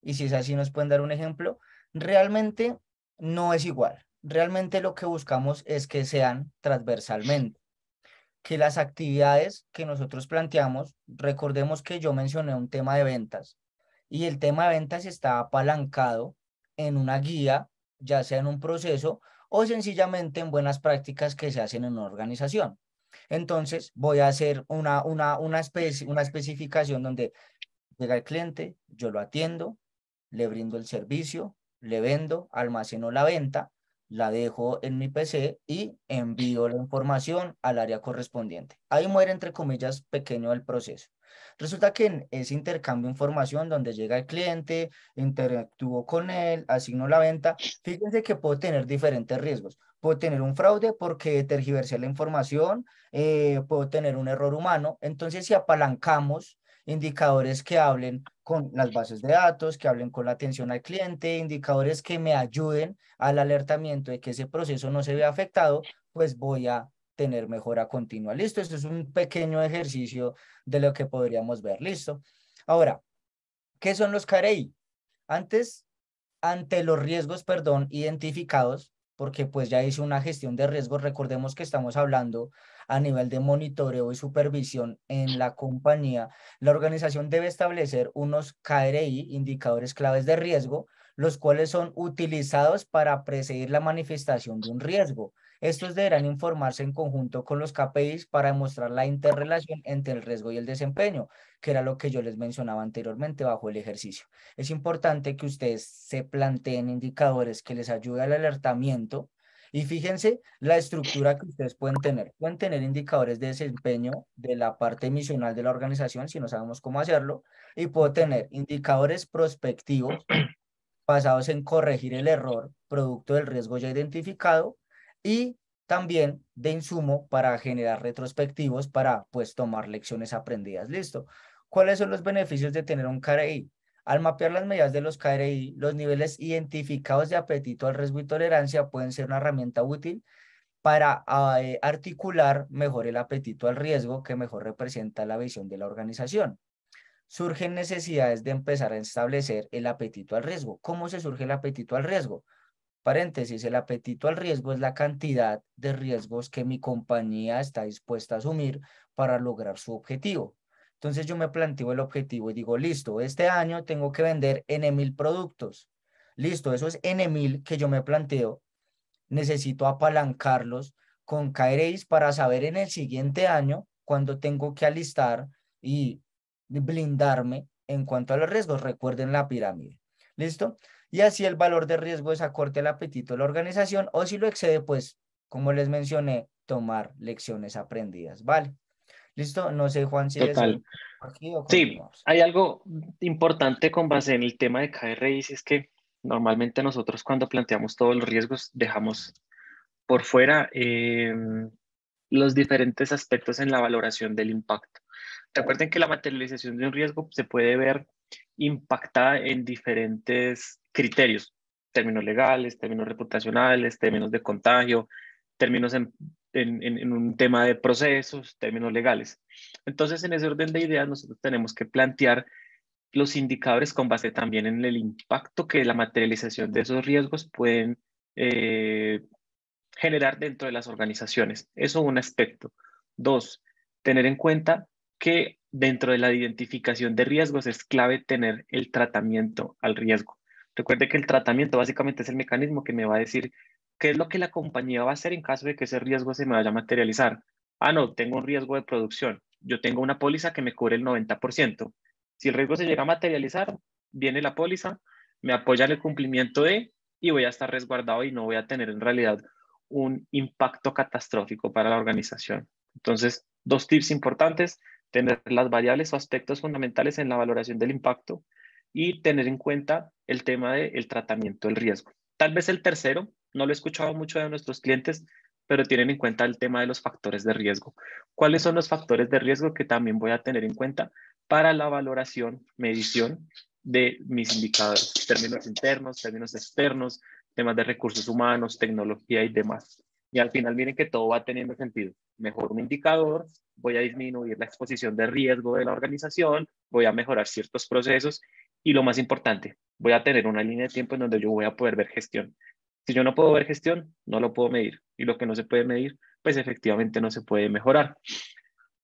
Y si es así, ¿nos pueden dar un ejemplo? Realmente no es igual. Realmente lo que buscamos es que sean transversalmente. Que las actividades que nosotros planteamos, recordemos que yo mencioné un tema de ventas y el tema de ventas está apalancado en una guía ya sea en un proceso o sencillamente en buenas prácticas que se hacen en una organización. Entonces, voy a hacer una, una, una, especie, una especificación donde llega el cliente, yo lo atiendo, le brindo el servicio, le vendo, almaceno la venta, la dejo en mi PC y envío la información al área correspondiente. Ahí muere, entre comillas, pequeño el proceso. Resulta que en ese intercambio de información donde llega el cliente, interactúo con él, asignó la venta, fíjense que puedo tener diferentes riesgos. Puedo tener un fraude porque tergiversé la información, eh, puedo tener un error humano. Entonces, si apalancamos indicadores que hablen con las bases de datos, que hablen con la atención al cliente, indicadores que me ayuden al alertamiento de que ese proceso no se vea afectado, pues voy a tener mejora continua. Listo, esto es un pequeño ejercicio de lo que podríamos ver. Listo. Ahora, ¿qué son los KRI? Antes, ante los riesgos, perdón, identificados, porque pues ya hice una gestión de riesgos, recordemos que estamos hablando a nivel de monitoreo y supervisión en la compañía, la organización debe establecer unos KRI, indicadores claves de riesgo, los cuales son utilizados para precedir la manifestación de un riesgo. Estos deberán informarse en conjunto con los KPIs para demostrar la interrelación entre el riesgo y el desempeño, que era lo que yo les mencionaba anteriormente bajo el ejercicio. Es importante que ustedes se planteen indicadores que les ayuden al alertamiento y fíjense la estructura que ustedes pueden tener. Pueden tener indicadores de desempeño de la parte misional de la organización, si no sabemos cómo hacerlo, y puedo tener indicadores prospectivos basados en corregir el error producto del riesgo ya identificado y también de insumo para generar retrospectivos para pues tomar lecciones aprendidas. Listo. ¿Cuáles son los beneficios de tener un KRI? Al mapear las medidas de los KRI, los niveles identificados de apetito al riesgo y tolerancia pueden ser una herramienta útil para eh, articular mejor el apetito al riesgo que mejor representa la visión de la organización. Surgen necesidades de empezar a establecer el apetito al riesgo. ¿Cómo se surge el apetito al riesgo? Paréntesis, el apetito al riesgo es la cantidad de riesgos que mi compañía está dispuesta a asumir para lograr su objetivo. Entonces yo me planteo el objetivo y digo, listo, este año tengo que vender N mil productos. Listo, eso es N mil que yo me planteo. Necesito apalancarlos con caeréis para saber en el siguiente año cuando tengo que alistar y blindarme en cuanto a los riesgos. Recuerden la pirámide. ¿Listo? y así el valor de riesgo es acorte el apetito de la organización o si lo excede, pues, como les mencioné, tomar lecciones
aprendidas,
¿vale? Listo, no sé, Juan, si sí,
hay algo importante con base en el tema de KRI, es que normalmente nosotros cuando planteamos todos los riesgos dejamos por fuera eh, los diferentes aspectos en la valoración del impacto. Recuerden que la materialización de un riesgo se puede ver impactada en diferentes criterios, términos legales, términos reputacionales, términos de contagio, términos en, un tema de procesos, términos legales. Entonces, en ese orden de ideas, nosotros tenemos que plantear los indicadores con base también en el impacto que la materialización de esos riesgos pueden eh, generar dentro de las organizaciones. Eso un aspecto. Dos, tener en cuenta que dentro de la identificación de riesgos es clave tener el tratamiento al riesgo. Recuerde que el tratamiento básicamente es el mecanismo que me va a decir qué es lo que la compañía va a hacer en caso de que ese riesgo se me vaya a materializar. Ah, no, tengo un riesgo de producción. Yo tengo una póliza que me cubre el 90%. Si el riesgo se llega a materializar, viene la póliza, me apoya en el cumplimiento de y voy a estar resguardado y no voy a tener en realidad un impacto catastrófico para la organización. Entonces, dos tips importantes, tener las variables o aspectos fundamentales en la valoración del impacto, y tener en cuenta el tema del el tratamiento del riesgo. Tal vez el tercero, no lo he escuchado mucho de nuestros clientes, pero tienen en cuenta el tema de los factores de riesgo. ¿Cuáles son los factores de riesgo que también voy a tener en cuenta para la valoración, medición de mis indicadores, términos internos, términos externos, temas de recursos humanos, tecnología y demás? Y al final miren que todo va teniendo sentido. Mejor un indicador, voy a disminuir la exposición de riesgo de la organización, voy a mejorar ciertos procesos y lo más importante, voy a tener una línea de tiempo en donde yo voy a poder ver gestión. Si yo no puedo ver gestión, no lo puedo medir. Y lo que no se puede medir, pues efectivamente no se puede mejorar.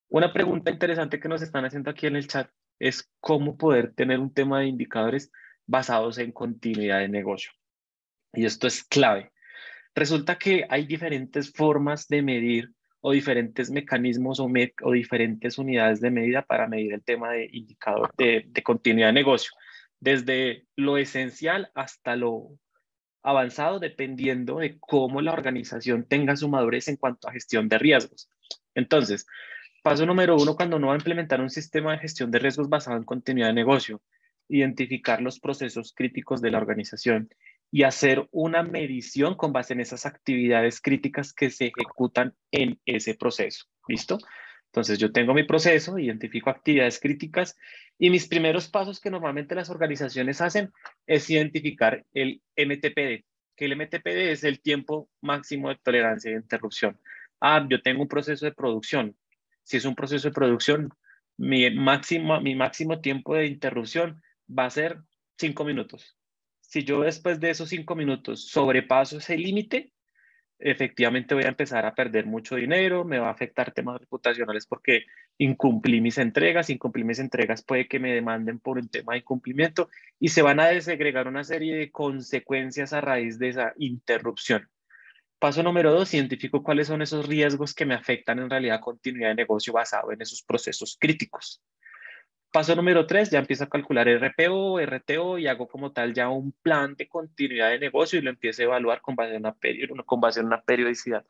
Una pregunta interesante que nos están haciendo aquí en el chat es cómo poder tener un tema de indicadores basados en continuidad de negocio. Y esto es clave. Resulta que hay diferentes formas de medir o diferentes mecanismos o, diferentes unidades de medida para medir el tema de indicador de continuidad de negocio desde lo esencial hasta lo avanzado, dependiendo de cómo la organización tenga su madurez en cuanto a gestión de riesgos. Entonces, paso número uno, cuando uno va a implementar un sistema de gestión de riesgos basado en continuidad de negocio, identificar los procesos críticos de la organización y hacer una medición con base en esas actividades críticas que se ejecutan en ese proceso. ¿Listo? Entonces yo tengo mi proceso, identifico actividades críticas y mis primeros pasos que normalmente las organizaciones hacen es identificar el MTPD, que el MTPD es el tiempo máximo de tolerancia de interrupción. Ah, yo tengo un proceso de producción. Si es un proceso de producción, mi máximo, mi máximo tiempo de interrupción va a ser cinco minutos. Si yo después de esos cinco minutos sobrepaso ese límite, efectivamente voy a empezar a perder mucho dinero, me va a afectar temas reputacionales porque incumplí mis entregas, incumplí mis entregas puede que me demanden por un tema de incumplimiento y se van a desegregar una serie de consecuencias a raíz de esa interrupción. Paso número dos, identifico cuáles son esos riesgos que me afectan en realidad continuidad de negocio basado en esos procesos críticos. Paso número tres, ya empiezo a calcular RPO, RTO y hago como tal ya un plan de continuidad de negocio y lo empiezo a evaluar con base en una, con base una periodicidad.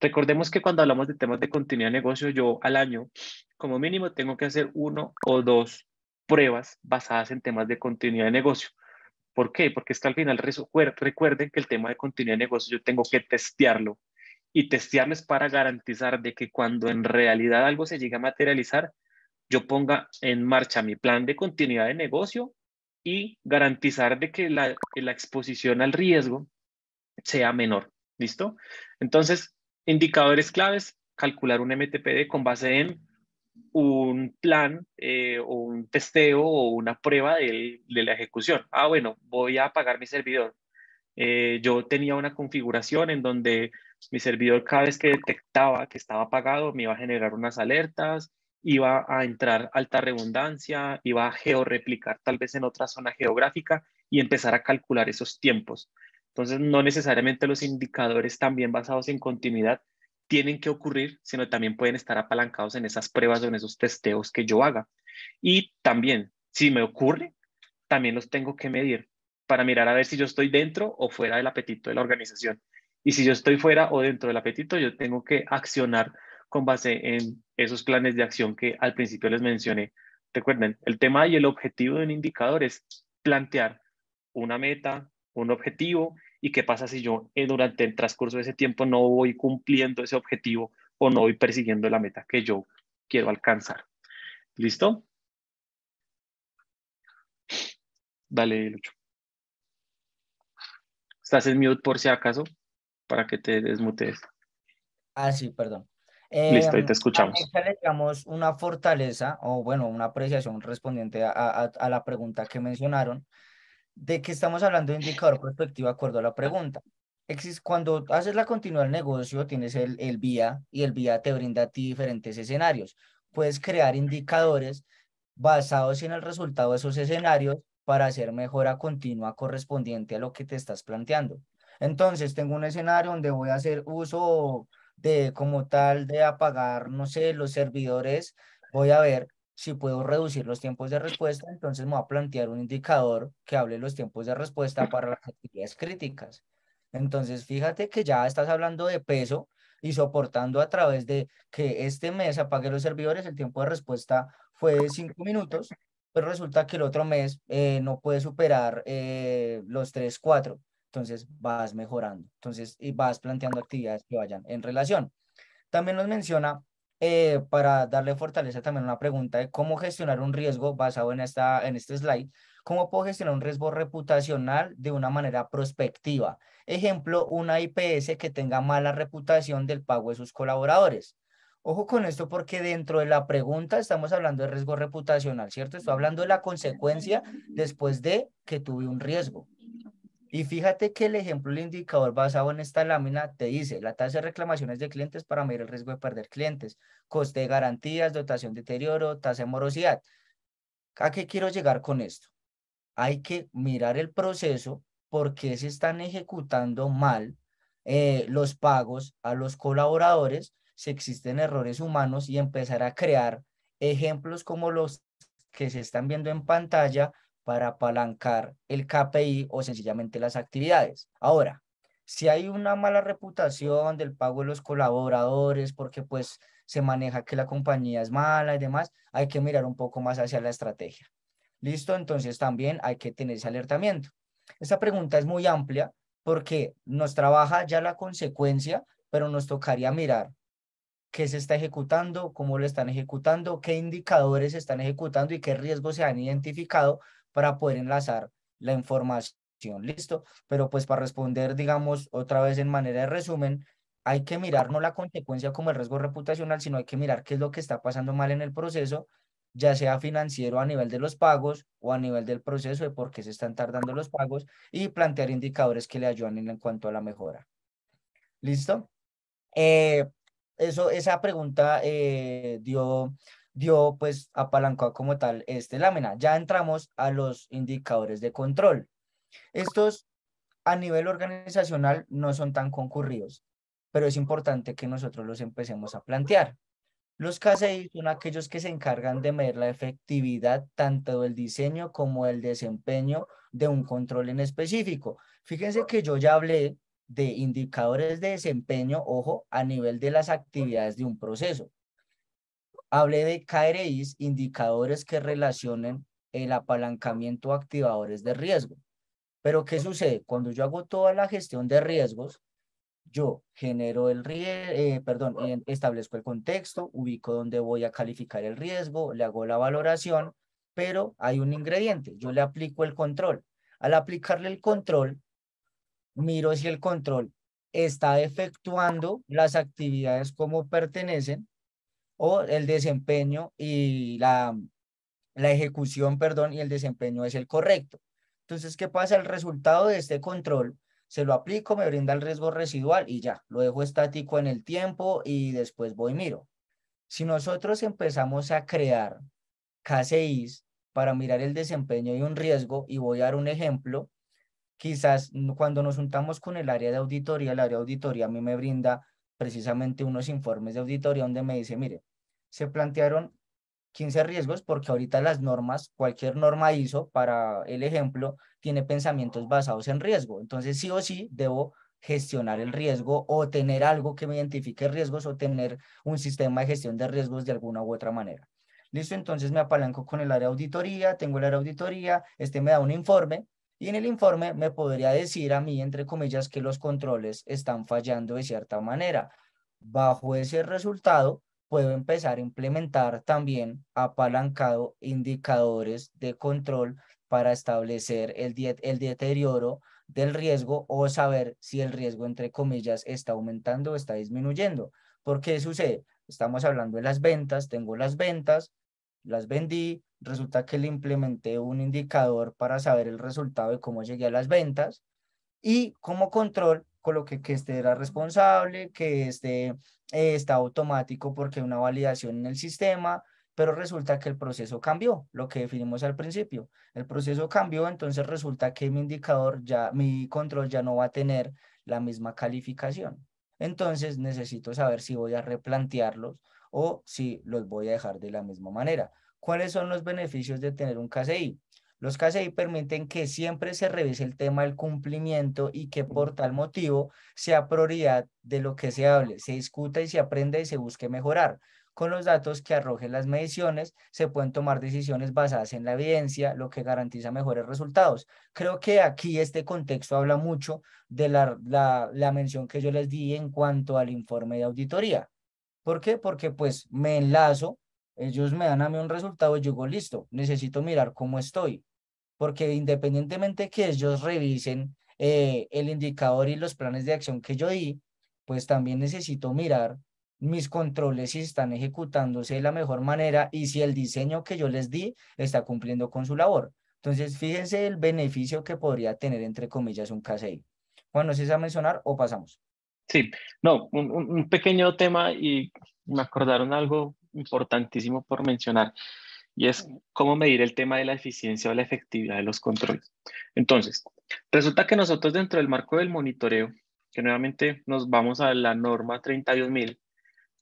Recordemos que cuando hablamos de temas de continuidad de negocio, yo al año, como mínimo, tengo que hacer uno o dos pruebas basadas en temas de continuidad de negocio. ¿Por qué? Porque es que al final recuerden que el tema de continuidad de negocio yo tengo que testearlo y testearlo es para garantizar de que cuando en realidad algo se llegue a materializar, yo ponga en marcha mi plan de continuidad de negocio y garantizar de que la, exposición al riesgo sea menor. ¿Listo? Entonces, indicadores claves, calcular un MTPD con base en un plan eh, o un testeo o una prueba de, la ejecución. Ah, bueno, voy a apagar mi servidor. Eh, yo tenía una configuración en donde mi servidor cada vez que detectaba que estaba apagado me iba a generar unas alertas iba a entrar alta redundancia, iba a georreplicar tal vez en otra zona geográfica y empezar a calcular esos tiempos. Entonces, no necesariamente los indicadores también basados en continuidad tienen que ocurrir, sino también pueden estar apalancados en esas pruebas o en esos testeos que yo haga. Y también, si me ocurre, también los tengo que medir para mirar a ver si yo estoy dentro o fuera del apetito de la organización. Y si yo estoy fuera o dentro del apetito, yo tengo que accionar con base en esos planes de acción que al principio les mencioné. Recuerden, el tema y el objetivo de un indicador es plantear una meta, un objetivo y qué pasa si yo eh, durante el transcurso de ese tiempo no voy cumpliendo ese objetivo o no voy persiguiendo la meta que yo quiero alcanzar. ¿Listo? Dale, Lucho. Estás en mute por si acaso, para que te desmutees.
Ah, sí, perdón. Listo, y te em, escuchamos. le damos una fortaleza o, bueno, una apreciación respondiente a, a, la pregunta que mencionaron, de que estamos hablando de indicador prospectivo de acuerdo a la pregunta. Cuando haces la continuidad del negocio, tienes el, el VIA y el VIA te brinda a ti diferentes escenarios. Puedes crear indicadores basados en el resultado de esos escenarios para hacer mejora continua correspondiente a lo que te estás planteando. Entonces, tengo un escenario donde voy a hacer uso de como tal de apagar, no sé, los servidores, voy a ver si puedo reducir los tiempos de respuesta, entonces me va a plantear un indicador que hable los tiempos de respuesta para las actividades críticas. Entonces, fíjate que ya estás hablando de peso y soportando a través de que este mes apague los servidores, el tiempo de respuesta fue de cinco minutos, pero resulta que el otro mes eh, no puede superar eh, los tres, cuatro. Entonces vas mejorando. Entonces y vas planteando actividades que vayan en relación. También nos menciona, eh, para darle fortaleza también una pregunta de cómo gestionar un riesgo basado en, esta, en este slide, cómo puedo gestionar un riesgo reputacional de una manera prospectiva. Ejemplo, una IPS que tenga mala reputación del pago de sus colaboradores. Ojo con esto porque dentro de la pregunta estamos hablando de riesgo reputacional, ¿cierto? Estoy hablando de la consecuencia después de que tuve un riesgo. Y fíjate que el ejemplo, el indicador basado en esta lámina te dice la tasa de reclamaciones de clientes para medir el riesgo de perder clientes, coste de garantías, dotación de deterioro, tasa de morosidad. ¿A qué quiero llegar con esto? Hay que mirar el proceso, por qué se están ejecutando mal eh, los pagos a los colaboradores, si existen errores humanos y empezar a crear ejemplos como los que se están viendo en pantalla para apalancar el KPI o sencillamente las actividades. Ahora, si hay una mala reputación del pago de los colaboradores, porque pues se maneja que la compañía es mala y demás, hay que mirar un poco más hacia la estrategia. Listo, entonces también hay que tener ese alertamiento. Esta pregunta es muy amplia porque nos trabaja ya la consecuencia, pero nos tocaría mirar qué se está ejecutando, cómo lo están ejecutando, qué indicadores se están ejecutando y qué riesgos se han identificado para poder enlazar la información. Listo, pero pues para responder, digamos, otra vez en manera de resumen, hay que mirar no la consecuencia como el riesgo reputacional, sino hay que mirar qué es lo que está pasando mal en el proceso, ya sea financiero a nivel de los pagos o a nivel del proceso de por qué se están tardando los pagos y plantear indicadores que le ayuden en cuanto a la mejora. ¿Listo? Eh, eso, esa pregunta eh, dio dio pues apalancó como tal este lámina. Ya entramos a los indicadores de control. Estos a nivel organizacional no son tan concurridos, pero es importante que nosotros los empecemos a plantear. Los KCI son aquellos que se encargan de medir la efectividad tanto del diseño como del desempeño de un control en específico. Fíjense que yo ya hablé de indicadores de desempeño, ojo, a nivel de las actividades de un proceso. Hablé de KRIs, indicadores que relacionen el apalancamiento activadores de riesgo. Pero ¿qué sucede? Cuando yo hago toda la gestión de riesgos, yo genero el riesgo, eh, perdón, establezco el contexto, ubico dónde voy a calificar el riesgo, le hago la valoración, pero hay un ingrediente, yo le aplico el control. Al aplicarle el control, miro si el control está efectuando las actividades como pertenecen o el desempeño y la, la ejecución, perdón, y el desempeño es el correcto. Entonces, ¿qué pasa? El resultado de este control se lo aplico, me brinda el riesgo residual y ya, lo dejo estático en el tiempo y después voy y miro. Si nosotros empezamos a crear KCIs para mirar el desempeño y un riesgo, y voy a dar un ejemplo, quizás cuando nos juntamos con el área de auditoría, el área de auditoría a mí me brinda precisamente unos informes de auditoría donde me dice, mire, se plantearon 15 riesgos porque ahorita las normas, cualquier norma ISO, para el ejemplo, tiene pensamientos basados en riesgo. Entonces, sí o sí, debo gestionar el riesgo o tener algo que me identifique riesgos o tener un sistema de gestión de riesgos de alguna u otra manera. Listo, entonces me apalanco con el área auditoría, tengo el área auditoría, este me da un informe y en el informe me podría decir a mí, entre comillas, que los controles están fallando de cierta manera. Bajo ese resultado, puedo empezar a implementar también apalancado indicadores de control para establecer el, el deterioro del riesgo o saber si el riesgo, entre comillas, está aumentando o está disminuyendo. Porque sucede? Estamos hablando de las ventas, tengo las ventas, las vendí, resulta que le implementé un indicador para saber el resultado de cómo llegué a las ventas y como control coloqué que este era responsable, que este eh, está automático porque una validación en el sistema, pero resulta que el proceso cambió, lo que definimos al principio. El proceso cambió, entonces resulta que mi indicador ya, mi control ya no va a tener la misma calificación. Entonces necesito saber si voy a replantearlos o si los voy a dejar de la misma manera. ¿Cuáles son los beneficios de tener un KCI? Los KCI permiten que siempre se revise el tema del cumplimiento y que por tal motivo sea prioridad de lo que se hable, se discuta y se aprende y se busque mejorar. Con los datos que arrojen las mediciones, se pueden tomar decisiones basadas en la evidencia, lo que garantiza mejores resultados. Creo que aquí este contexto habla mucho de la, mención que yo les di en cuanto al informe de auditoría. ¿Por qué? Porque pues me enlazo, ellos me dan a mí un resultado y yo digo, listo, necesito mirar cómo estoy, porque independientemente que ellos revisen eh, el indicador y los planes de acción que yo di, pues también necesito mirar mis controles si están ejecutándose de la mejor manera y si el diseño que yo les di está cumpliendo con su labor. Entonces, fíjense el beneficio que podría tener, entre comillas, un KCI. Bueno, ¿no se a mencionar o pasamos?
Sí, no, un pequeño tema y me acordaron algo importantísimo por mencionar y es cómo medir el tema de la eficiencia o la efectividad de los controles. Entonces, resulta que nosotros dentro del marco del monitoreo, que nuevamente nos vamos a la norma 32000,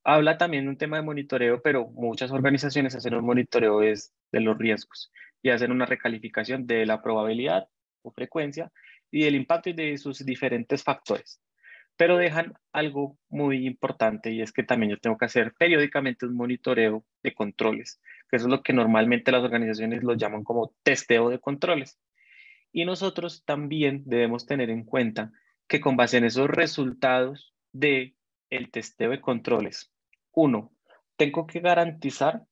habla también de un tema de monitoreo, pero muchas organizaciones hacen un monitoreo de los riesgos y hacen una recalificación de la probabilidad o frecuencia y del impacto y de sus diferentes factores. Pero dejan algo muy importante y es que también yo tengo que hacer periódicamente un monitoreo de controles que eso es lo que normalmente las organizaciones lo llaman como testeo de controles. Y nosotros también debemos tener en cuenta que con base en esos resultados de el testeo de controles, uno, tengo que garantizar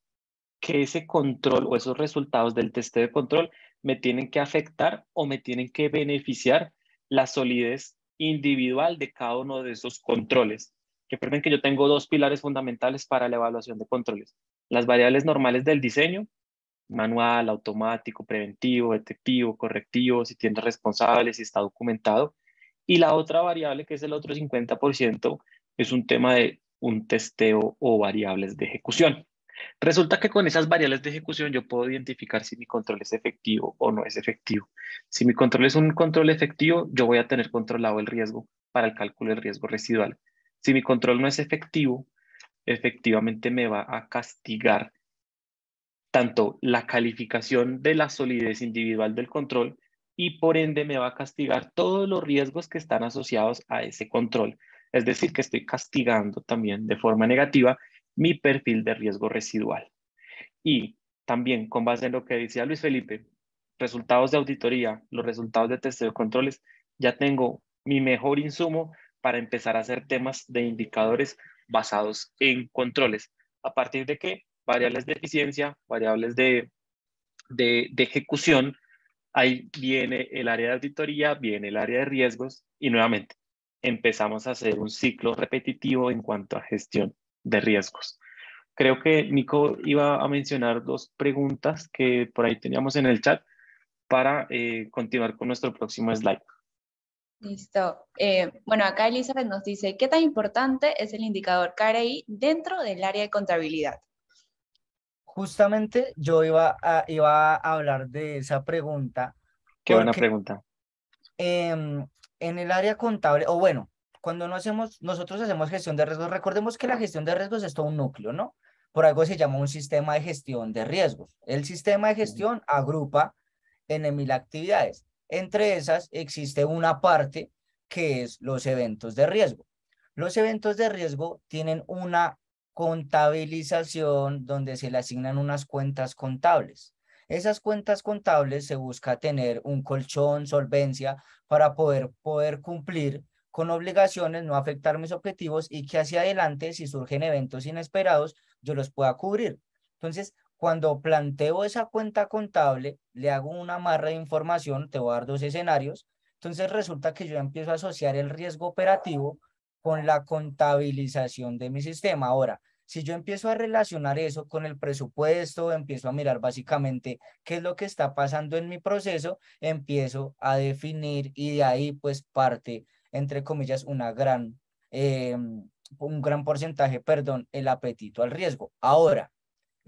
que ese control o esos resultados del testeo de control me tienen que afectar o me tienen que beneficiar la solidez individual de cada uno de esos controles. Recuerden que yo tengo dos pilares fundamentales para la evaluación de controles. Las variables normales del diseño, manual, automático, preventivo, detectivo, correctivo, si tiene responsables, si está documentado. Y la otra variable, que es el otro 50%, es un tema de un testeo o variables de ejecución. Resulta que con esas variables de ejecución yo puedo identificar si mi control es efectivo o no es efectivo. Si mi control es un control efectivo, yo voy a tener controlado el riesgo para el cálculo del riesgo residual. Si mi control no es efectivo, efectivamente me va a castigar tanto la calificación de la solidez individual del control y por ende me va a castigar todos los riesgos que están asociados a ese control. Es decir, que estoy castigando también de forma negativa mi perfil de riesgo residual. Y también con base en lo que decía Luis Felipe, resultados de auditoría, los resultados de testeo de controles, ya tengo mi mejor insumo para empezar a hacer temas de indicadores basados en controles. ¿A partir de qué? Variables de eficiencia, variables de, de, ejecución. Ahí viene el área de auditoría, viene el área de riesgos y nuevamente empezamos a hacer un ciclo repetitivo en cuanto a gestión de riesgos. Creo que Nico iba a mencionar dos preguntas que por ahí teníamos en el chat para eh, continuar con nuestro próximo slide.
Listo. Eh, bueno, acá Elizabeth nos dice, ¿qué tan importante es el indicador KRI dentro del área de contabilidad?
Justamente yo iba a, hablar de esa pregunta.
Qué buena pregunta.
Em, en el área contable, o bueno, cuando no hacemos, nosotros hacemos gestión de riesgos, recordemos que la gestión de riesgos es todo un núcleo, ¿no? Por algo se llama un sistema de gestión de riesgos. El sistema de gestión agrupa en mil actividades entre esas existe una parte que es los eventos de riesgo. Los eventos de riesgo tienen una contabilización donde se le asignan unas cuentas contables. Esas cuentas contables se busca tener un colchón, solvencia para poder, poder cumplir con obligaciones, no afectar mis objetivos y que hacia adelante, si surgen eventos inesperados, yo los pueda cubrir. Entonces, cuando planteo esa cuenta contable, le hago una marra de información, te voy a dar dos escenarios. Entonces resulta que yo empiezo a asociar el riesgo operativo con la contabilización de mi sistema. Ahora, si yo empiezo a relacionar eso con el presupuesto, empiezo a mirar básicamente qué es lo que está pasando en mi proceso, empiezo a definir y de ahí pues parte, entre comillas, una gran, em, un gran porcentaje, perdón, el apetito al riesgo. Ahora,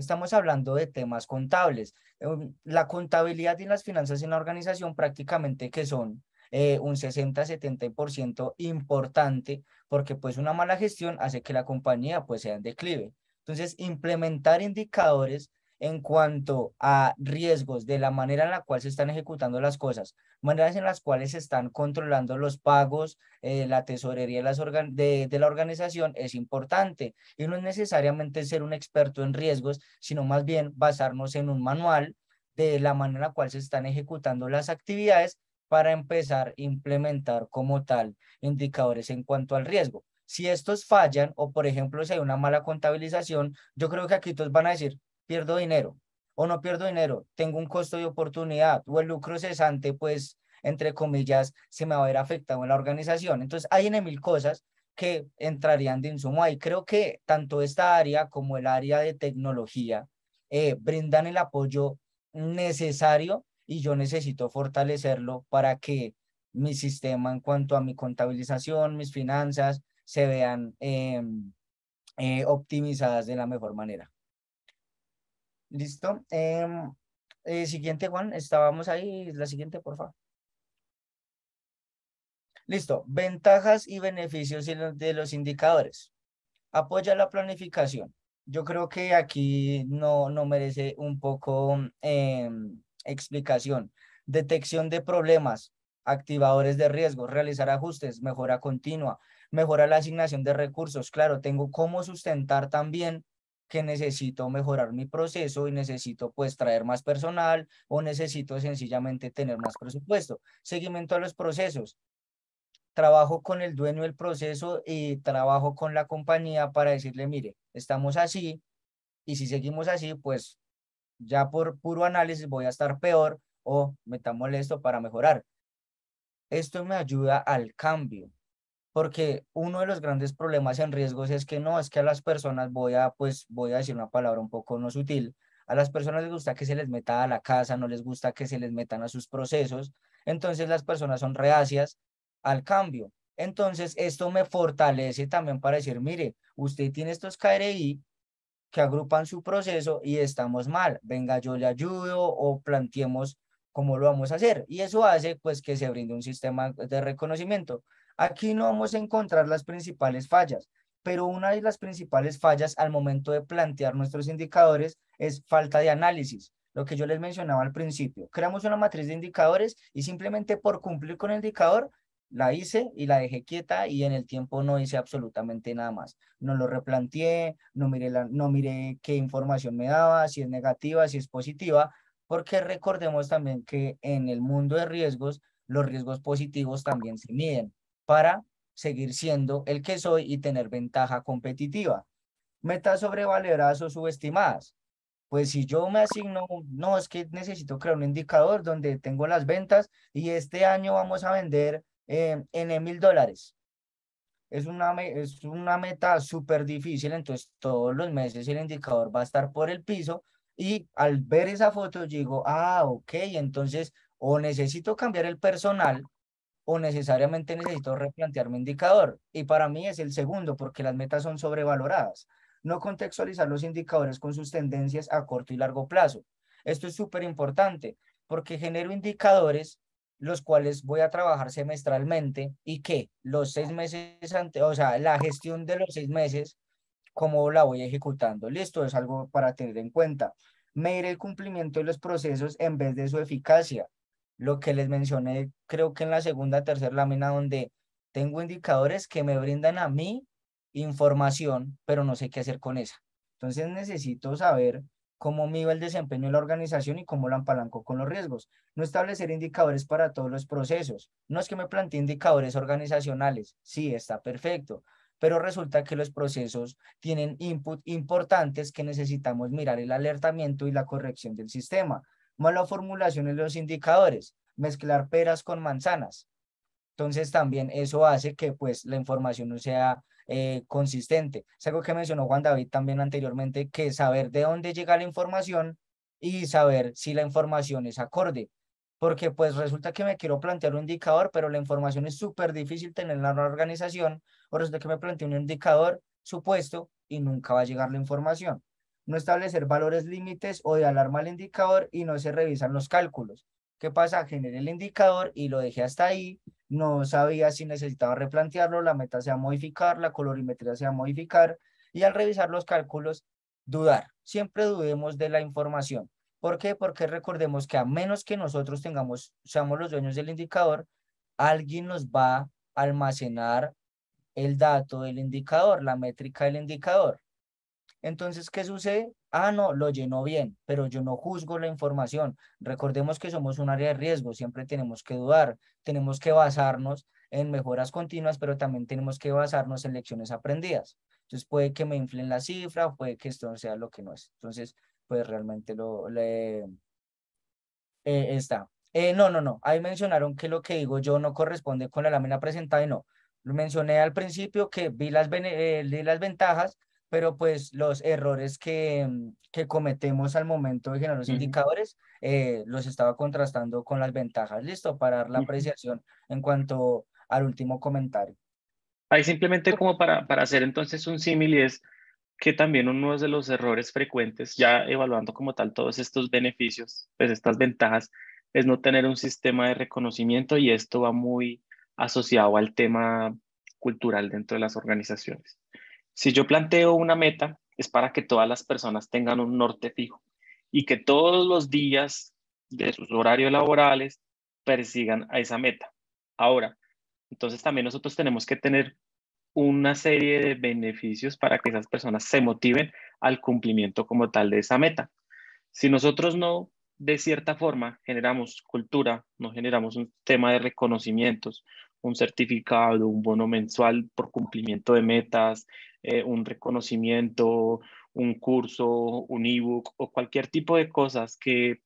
Estamos hablando de temas contables. Em, la contabilidad y las finanzas en la organización prácticamente que son eh, un 60-70% importante porque pues una mala gestión hace que la compañía pues sea en declive. Entonces, implementar indicadores en cuanto a riesgos de la manera en la cual se están ejecutando las cosas, maneras en las cuales se están controlando los pagos, eh, la tesorería de, las de la organización es importante. Y no es necesariamente ser un experto en riesgos, sino más bien basarnos en un manual de la manera en la cual se están ejecutando las actividades para empezar a implementar como tal indicadores en cuanto al riesgo. Si estos fallan o, por ejemplo, si hay una mala contabilización, yo creo que aquí todos van a decir, pierdo dinero o no pierdo dinero, tengo un costo de oportunidad o el lucro cesante, pues, entre comillas, se me va a ver afectado en la organización. Entonces, hay en mil cosas que entrarían de insumo ahí. Creo que tanto esta área como el área de tecnología eh, brindan el apoyo necesario y yo necesito fortalecerlo para que mi sistema en cuanto a mi contabilización, mis finanzas, se vean em, eh, optimizadas de la mejor manera. Listo. Em, eh, siguiente, Juan, estábamos ahí. La siguiente, por favor. Listo. Ventajas y beneficios de los indicadores. Apoya la planificación. Yo creo que aquí no, no merece un poco em, explicación. Detección de problemas, activadores de riesgo, realizar ajustes, mejora continua, mejora la asignación de recursos. Claro, tengo cómo sustentar también que necesito mejorar mi proceso y necesito pues traer más personal o necesito sencillamente tener más presupuesto. Seguimiento a los procesos. Trabajo con el dueño del proceso y trabajo con la compañía para decirle, mire, estamos así y si seguimos así, pues ya por puro análisis voy a estar peor o me está esto para mejorar. Esto me ayuda al cambio porque uno de los grandes problemas en riesgos es que no, es que a las personas, voy a, pues, voy a decir una palabra un poco no sutil, a las personas les gusta que se les meta a la casa, no les gusta que se les metan a sus procesos, entonces las personas son reacias al cambio. Entonces esto me fortalece también para decir, mire, usted tiene estos KRI que agrupan su proceso y estamos mal, venga yo le ayudo o planteemos cómo lo vamos a hacer. Y eso hace pues que se brinde un sistema de reconocimiento. Aquí no vamos a encontrar las principales fallas, pero una de las principales fallas al momento de plantear nuestros indicadores es falta de análisis, lo que yo les mencionaba al principio. Creamos una matriz de indicadores y simplemente por cumplir con el indicador, la hice y la dejé quieta y en el tiempo no hice absolutamente nada más. No lo replanteé, no miré, la, no miré qué información me daba, si es negativa, si es positiva, porque recordemos también que en el mundo de riesgos, los riesgos positivos también se miden para seguir siendo el que soy y tener ventaja competitiva. Metas sobrevaloradas o subestimadas. Pues si yo me asigno, no, es que necesito crear un indicador donde tengo las ventas y este año vamos a vender eh, en e mil dólares. Es una, es una meta súper difícil, entonces todos los meses el indicador va a estar por el piso y al ver esa foto digo, ah, ok, entonces o necesito cambiar el personal o necesariamente necesito replantear mi indicador. Y para mí es el segundo, porque las metas son sobrevaloradas. No contextualizar los indicadores con sus tendencias a corto y largo plazo. Esto es súper importante, porque genero indicadores los cuales voy a trabajar semestralmente y que los seis meses, antes o sea, la gestión de los seis meses, cómo la voy ejecutando. Listo, es algo para tener en cuenta. Medir el cumplimiento de los procesos en vez de su eficacia lo que les mencioné, creo que en la segunda, tercera lámina, donde tengo indicadores que me brindan a mí información, pero no sé qué hacer con esa. Entonces necesito saber cómo mido el desempeño de la organización y cómo lo empalanco con los riesgos. No establecer indicadores para todos los procesos. No es que me plantee indicadores organizacionales. Sí, está perfecto. Pero resulta que los procesos tienen input importantes que necesitamos mirar el alertamiento y la corrección del sistema. Mala formulación en los indicadores, mezclar peras con manzanas. Entonces también eso hace que pues la información no sea eh, consistente. Es algo que mencionó Juan David también anteriormente, que saber de dónde llega la información y saber si la información es acorde. Porque pues resulta que me quiero plantear un indicador, pero la información es súper difícil tener en la organización, o resulta que me planteo un indicador supuesto y nunca va a llegar la información no establecer valores límites o de alarma al indicador y no se revisan los cálculos. ¿Qué pasa? Generé el indicador y lo dejé hasta ahí. No sabía si necesitaba replantearlo, la meta sea modificar, la colorimetría sea modificar y al revisar los cálculos, dudar. Siempre dudemos de la información. ¿Por qué? Porque recordemos que a menos que nosotros tengamos, seamos los dueños del indicador, alguien nos va a almacenar el dato del indicador, la métrica del indicador. Entonces, ¿qué sucede? Ah, no, lo llenó bien, pero yo no juzgo la información. Recordemos que somos un área de riesgo, siempre tenemos que dudar, tenemos que basarnos en mejoras continuas, pero también tenemos que basarnos en lecciones aprendidas. Entonces, puede que me inflen la cifra, puede que esto sea lo que no es. Entonces, pues realmente lo le, eh, está. Eh, no, no, no. Ahí mencionaron que lo que digo yo no corresponde con la lámina presentada y no. Lo mencioné al principio que vi las, vi eh, las ventajas, pero pues los errores que, mm, que cometemos al momento de generar los indicadores eh, los estaba contrastando con las ventajas. Listo, para dar la apreciación en cuanto al último
comentario. Ahí simplemente como para, para hacer entonces un símil es que también uno de los errores frecuentes, ya evaluando como tal todos estos beneficios, pues estas ventajas, es no tener un sistema de reconocimiento y esto va muy asociado al tema cultural dentro de las organizaciones. Si yo planteo una meta, es para que todas las personas tengan un norte fijo y que todos los días de sus horarios laborales persigan a esa meta. Ahora, entonces también nosotros tenemos que tener una serie de beneficios para que esas personas se motiven al cumplimiento como tal de esa meta. Si nosotros no, de cierta forma, generamos cultura, no generamos un tema de reconocimientos, un certificado, un bono mensual por cumplimiento de metas, eh, un reconocimiento, un curso, un ebook o cualquier tipo de cosas que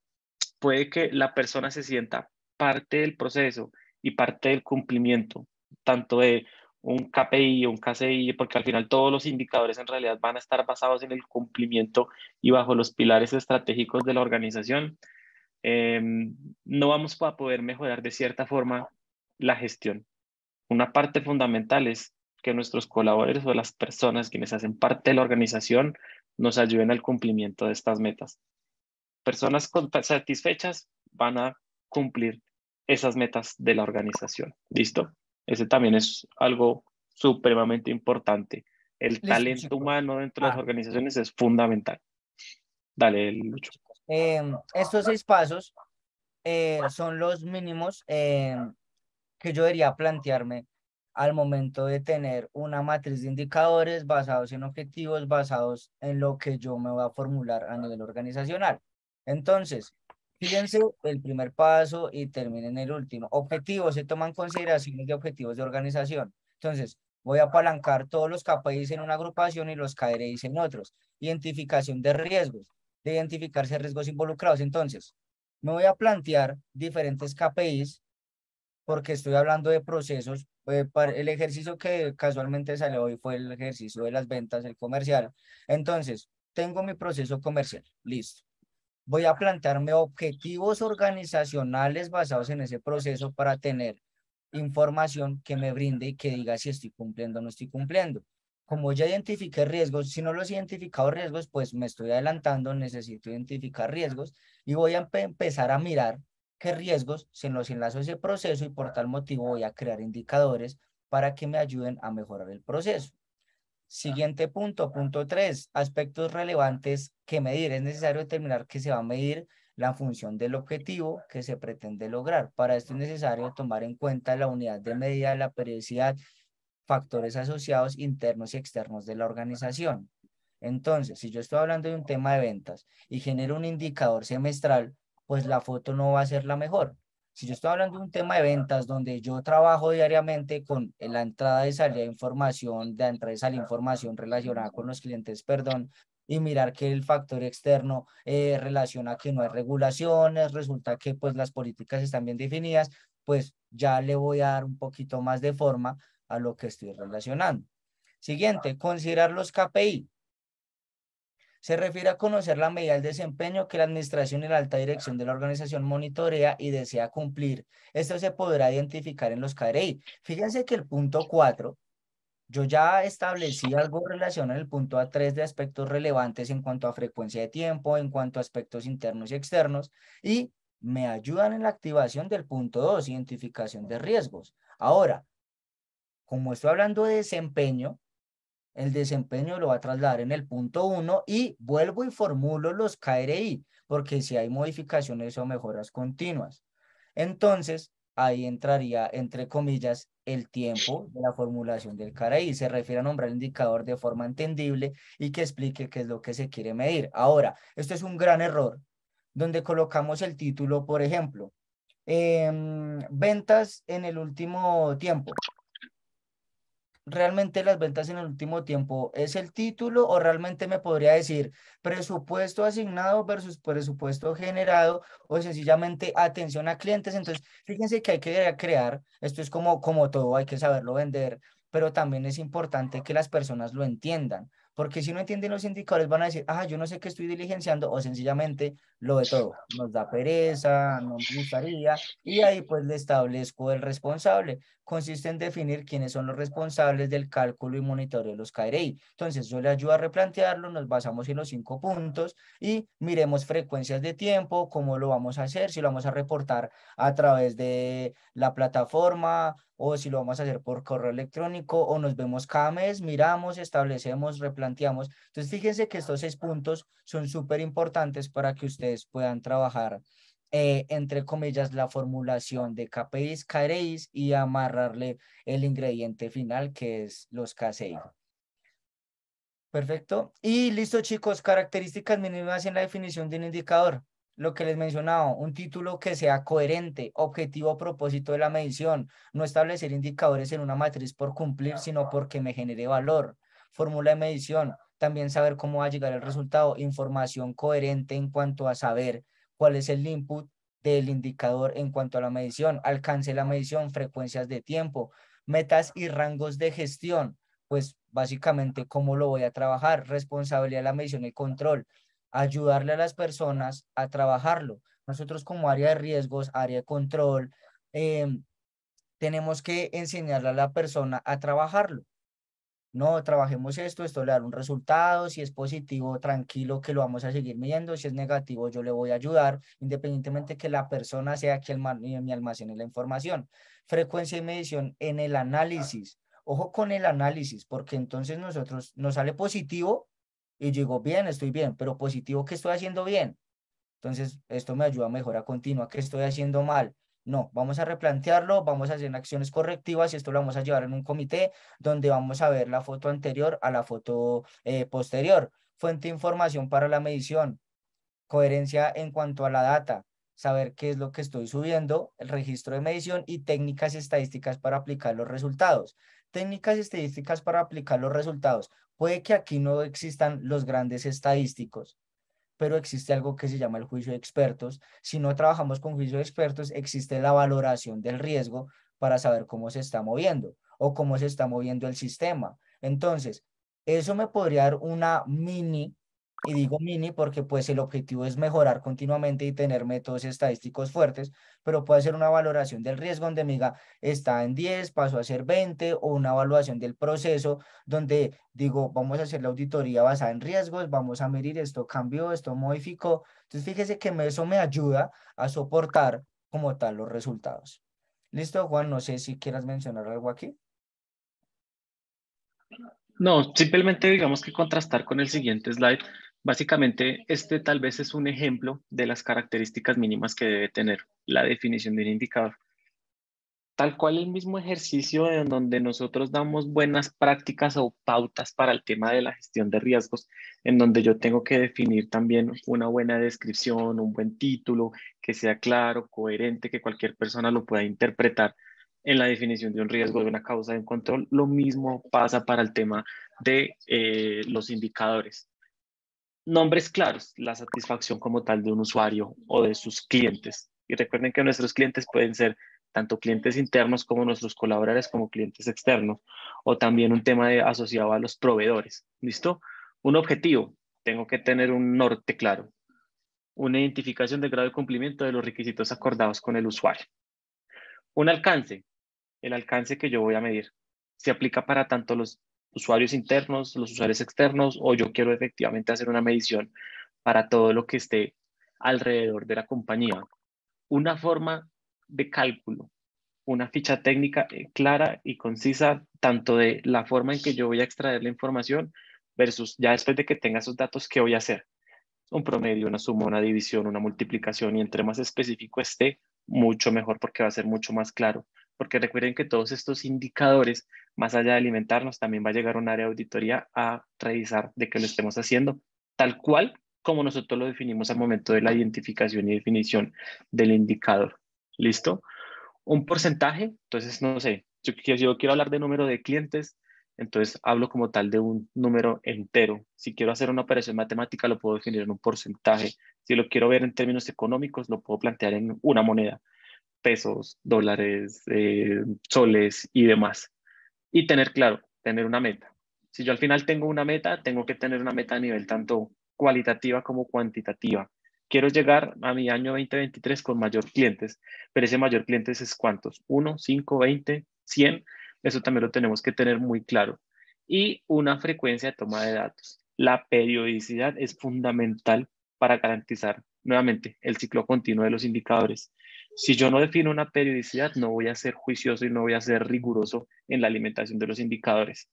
puede que la persona se sienta parte del proceso y parte del cumplimiento, tanto de un KPI o un KCI, porque al final todos los indicadores en realidad van a estar basados en el cumplimiento y bajo los pilares estratégicos de la organización. Em, no vamos a poder mejorar de cierta forma la gestión. Una parte fundamental es que nuestros colaboradores o las personas quienes hacen parte de la organización nos ayuden al cumplimiento de estas metas. Personas satisfechas van a cumplir esas metas de la organización. ¿Listo? Ese también es algo supremamente importante. El talento humano dentro de las ah. organizaciones es fundamental. Dale, Lucho.
Em, estos seis pasos eh, son los mínimos em, que yo debería plantearme al momento de tener una matriz de indicadores basados en objetivos, basados en lo que yo me voy a formular a nivel organizacional. Entonces, fíjense el primer paso y terminen el último. Objetivos, se toman consideraciones de objetivos de organización. Entonces, voy a apalancar todos los KPIs en una agrupación y los KRIs en otros. Identificación de riesgos, de identificarse riesgos involucrados. Entonces, me voy a plantear diferentes KPIs porque estoy hablando de procesos. Eh, el ejercicio que casualmente salió hoy fue el ejercicio de las ventas, el comercial. Entonces, tengo mi proceso comercial, listo. Voy a plantearme objetivos organizacionales basados en ese proceso para tener información que me brinde y que diga si estoy cumpliendo o no estoy cumpliendo. Como ya identifiqué riesgos, si no los he identificado riesgos, pues me estoy adelantando, necesito identificar riesgos y voy a empezar a mirar riesgos se nos enlazó ese proceso y por tal motivo voy a crear indicadores para que me ayuden a mejorar el proceso. Siguiente punto, punto tres, aspectos relevantes que medir. Es necesario determinar que se va a medir la función del objetivo que se pretende lograr. Para esto es necesario tomar en cuenta la unidad de medida, la periodicidad, factores asociados internos y externos de la organización. Entonces, si yo estoy hablando de un tema de ventas y genero un indicador semestral, pues la foto no va a ser la mejor. Si yo estoy hablando de un tema de ventas donde yo trabajo diariamente con la entrada y salida de información, de entrada y salida de información relacionada con los clientes, perdón, y mirar que el factor externo eh, relaciona que no hay regulaciones, resulta que pues las políticas están bien definidas, pues ya le voy a dar un poquito más de forma a lo que estoy relacionando. Siguiente, considerar los KPI. Se refiere a conocer la medida del desempeño que la administración y la alta dirección de la organización monitorea y desea cumplir. Esto se podrá identificar en los KRI. Fíjense que el punto 4, yo ya establecí algo en el punto A3 de aspectos relevantes en cuanto a frecuencia de tiempo, en cuanto a aspectos internos y externos, y me ayudan en la activación del punto 2, identificación de riesgos. Ahora, como estoy hablando de desempeño, el desempeño lo va a trasladar en el punto 1 y vuelvo y formulo los KRI, porque si hay modificaciones o mejoras continuas. Entonces, ahí entraría, entre comillas, el tiempo de la formulación del KRI. Se refiere a nombrar el indicador de forma entendible y que explique qué es lo que se quiere medir. Ahora, esto es un gran error, donde colocamos el título, por ejemplo, em, ventas en el último tiempo realmente las ventas en el último tiempo es el título o realmente me podría decir presupuesto asignado versus presupuesto generado o sencillamente atención a clientes. Entonces, fíjense que hay que crear, esto es como, como todo, hay que saberlo vender, pero también es importante que las personas lo entiendan, porque si no entienden los indicadores van a decir, ah, yo no sé qué estoy diligenciando o sencillamente lo de todo, nos da pereza, no me gustaría y ahí pues le establezco el responsable, consiste en definir quiénes son los responsables del cálculo y monitoreo de los KRI. Entonces, yo le ayuda a replantearlo, nos basamos en los cinco puntos y miremos frecuencias de tiempo, cómo lo vamos a hacer, si lo vamos a reportar a través de la plataforma o si lo vamos a hacer por correo electrónico o nos vemos cada mes, miramos, establecemos, replanteamos. Entonces, fíjense que estos seis puntos son súper importantes para que ustedes puedan trabajar eh, entre comillas, la formulación de KPIs, caeréis y amarrarle el ingrediente final que es los KCI. Perfecto. Y listo, chicos, características mínimas en la definición de un indicador. Lo que les mencionaba, un título que sea coherente, objetivo o propósito de la medición. No establecer indicadores en una matriz por cumplir, sino porque me genere valor. Fórmula de medición, también saber cómo va a llegar el resultado. Información coherente en cuanto a saber cuál es el input del indicador en cuanto a la medición, alcance la medición, frecuencias de tiempo, metas y rangos de gestión, pues básicamente cómo lo voy a trabajar, responsabilidad de la medición y control, ayudarle a las personas a trabajarlo. Nosotros como área de riesgos, área de control, em, tenemos que enseñarle a la persona a trabajarlo no, trabajemos esto, esto le dará un resultado, si es positivo, tranquilo que lo vamos a seguir midiendo, si es negativo, yo le voy a ayudar, independientemente que la persona sea quien eh, me almacene la información. Frecuencia y medición en el ah. análisis. Ojo con el análisis, porque entonces nosotros nos sale positivo y digo, bien, estoy bien, pero positivo que estoy haciendo bien. Entonces, esto me ayuda a mejora continua, que estoy haciendo mal. No, vamos a replantearlo, vamos a hacer acciones correctivas y esto lo vamos a llevar en un comité donde vamos a ver la foto anterior a la foto eh, posterior. Fuente de información para la medición, coherencia en cuanto a la data, saber qué es lo que estoy subiendo, el registro de medición y técnicas estadísticas para aplicar los resultados. Técnicas estadísticas para aplicar los resultados. Puede que aquí no existan los grandes estadísticos, pero existe algo que se llama el juicio de expertos. Si no trabajamos con juicio de expertos, existe la valoración del riesgo para saber cómo se está moviendo o cómo se está moviendo el sistema. Entonces, eso me podría dar una mini y digo mini porque pues el objetivo es mejorar continuamente y tener métodos estadísticos fuertes, pero puede ser una valoración del riesgo donde me diga está en 10, pasó a ser 20 o una evaluación del proceso donde digo vamos a hacer la auditoría basada en riesgos, vamos a medir esto cambió, esto modificó. Entonces fíjese que eso me ayuda a soportar como tal los resultados. Listo, Juan, no sé si quieras mencionar algo aquí.
No, simplemente digamos que contrastar con el siguiente slide Básicamente, este tal vez es un ejemplo de las características mínimas que debe tener la definición de un indicador. Tal cual el mismo ejercicio en donde nosotros damos buenas prácticas o pautas para el tema de la gestión de riesgos, en donde yo tengo que definir también una buena descripción, un buen título, que sea claro, coherente, que cualquier persona lo pueda interpretar en la definición de un riesgo, de una causa, de un control. Lo mismo pasa para el tema de eh, los indicadores nombres claros, la satisfacción como tal de un usuario o de sus clientes. Y recuerden que nuestros clientes pueden ser tanto clientes internos como nuestros colaboradores como clientes externos, o también un tema asociado a los proveedores. ¿Listo? Un objetivo, tengo que tener un norte claro, una identificación del grado de cumplimiento de los requisitos acordados con el usuario. Un alcance, el alcance que yo voy a medir, se aplica para tanto los usuarios internos, los usuarios externos, o yo quiero efectivamente hacer una medición para todo lo que esté alrededor de la compañía. Una forma de cálculo, una ficha técnica eh, clara y concisa, tanto de la forma en que yo voy a extraer la información versus ya después de que tenga esos datos, ¿qué voy a hacer? Un promedio, una suma, una división, una multiplicación, y entre más específico esté, mucho mejor porque va a ser mucho más claro porque recuerden que todos estos indicadores, más allá de alimentarnos, también va a llegar un área de auditoría a revisar de que lo estemos haciendo tal cual como nosotros lo definimos al momento de la identificación y definición del indicador. ¿Listo? Un porcentaje, entonces, no sé, yo, yo quiero hablar de número de clientes, entonces hablo como tal de un número entero. Si quiero hacer una operación matemática, lo puedo definir en un porcentaje. Si lo quiero ver en términos económicos, lo puedo plantear en una moneda pesos, dólares, eh, soles y demás. Y tener claro, tener una meta. Si yo al final tengo una meta, tengo que tener una meta a nivel tanto cualitativa como cuantitativa. Quiero llegar a mi año 2023 con mayor clientes, pero ese mayor clientes es cuántos? ¿Uno, 5, 20, 100. Eso también lo tenemos que tener muy claro. Y una frecuencia de toma de datos. La periodicidad es fundamental para garantizar nuevamente el ciclo continuo de los indicadores. Si yo no defino una periodicidad, no voy a ser juicioso y no voy a ser riguroso en la alimentación de los indicadores.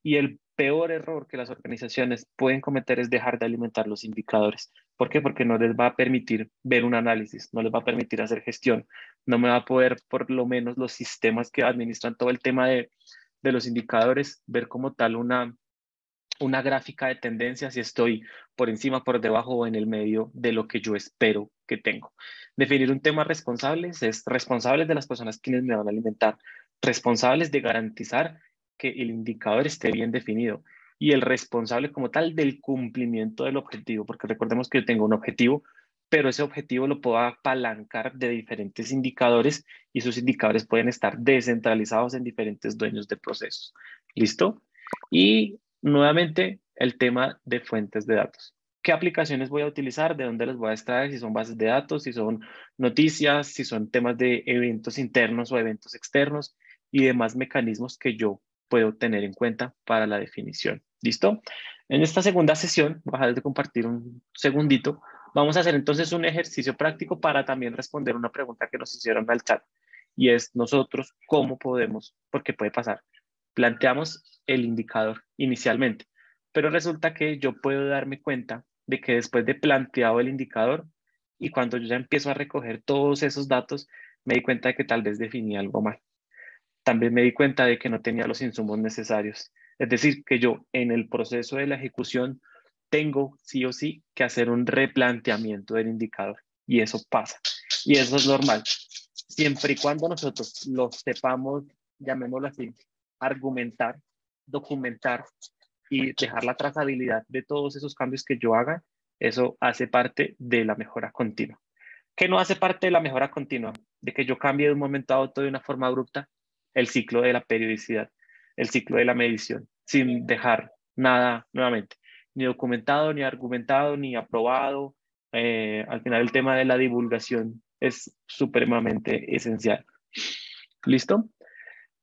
Y el peor error que las organizaciones pueden cometer es dejar de alimentar los indicadores. ¿Por qué? Porque no les va a permitir ver un análisis, no les va a permitir hacer gestión, no me va a poder, por lo menos, los sistemas que administran todo el tema de, de los indicadores, ver como tal una, una gráfica de tendencia si estoy por encima, por debajo o en el medio de lo que yo espero que tengo. Definir un tema responsable es responsables de las personas quienes me van a alimentar, responsables de garantizar que el indicador esté bien definido y el responsable como tal del cumplimiento del objetivo, porque recordemos que yo tengo un objetivo, pero ese objetivo lo puedo apalancar de diferentes indicadores y esos indicadores pueden estar descentralizados en diferentes dueños de procesos. ¿Listo? Y Nuevamente, el tema de fuentes de datos. ¿Qué aplicaciones voy a utilizar? ¿De dónde las voy a extraer? Si son bases de datos, si son noticias, si son temas de eventos internos o eventos externos y demás mecanismos que yo puedo tener en cuenta para la definición. ¿Listo? En esta segunda sesión, voy de compartir un segundito, vamos a hacer entonces un ejercicio práctico para también responder una pregunta que nos hicieron al chat y es nosotros cómo podemos, porque puede pasar, planteamos el indicador inicialmente, pero resulta que yo puedo darme cuenta de que después de planteado el indicador y cuando yo ya empiezo a recoger todos esos datos, me di cuenta de que tal vez definí algo mal. También me di cuenta de que no tenía los insumos necesarios. Es decir, que yo en el proceso de la ejecución tengo sí o sí que hacer un replanteamiento del indicador y eso pasa. Y eso es normal. Siempre y cuando nosotros lo sepamos, llamémoslo así, argumentar, documentar y dejar la trazabilidad de todos esos cambios que yo haga, eso hace parte de la mejora continua. ¿Qué no hace parte de la mejora continua? De que yo cambie de un momento a otro de una forma abrupta el ciclo de la periodicidad, el ciclo de la medición, sin dejar nada nuevamente, ni documentado, ni argumentado, ni aprobado. Eh, al final el tema de la divulgación es supremamente esencial. ¿Listo?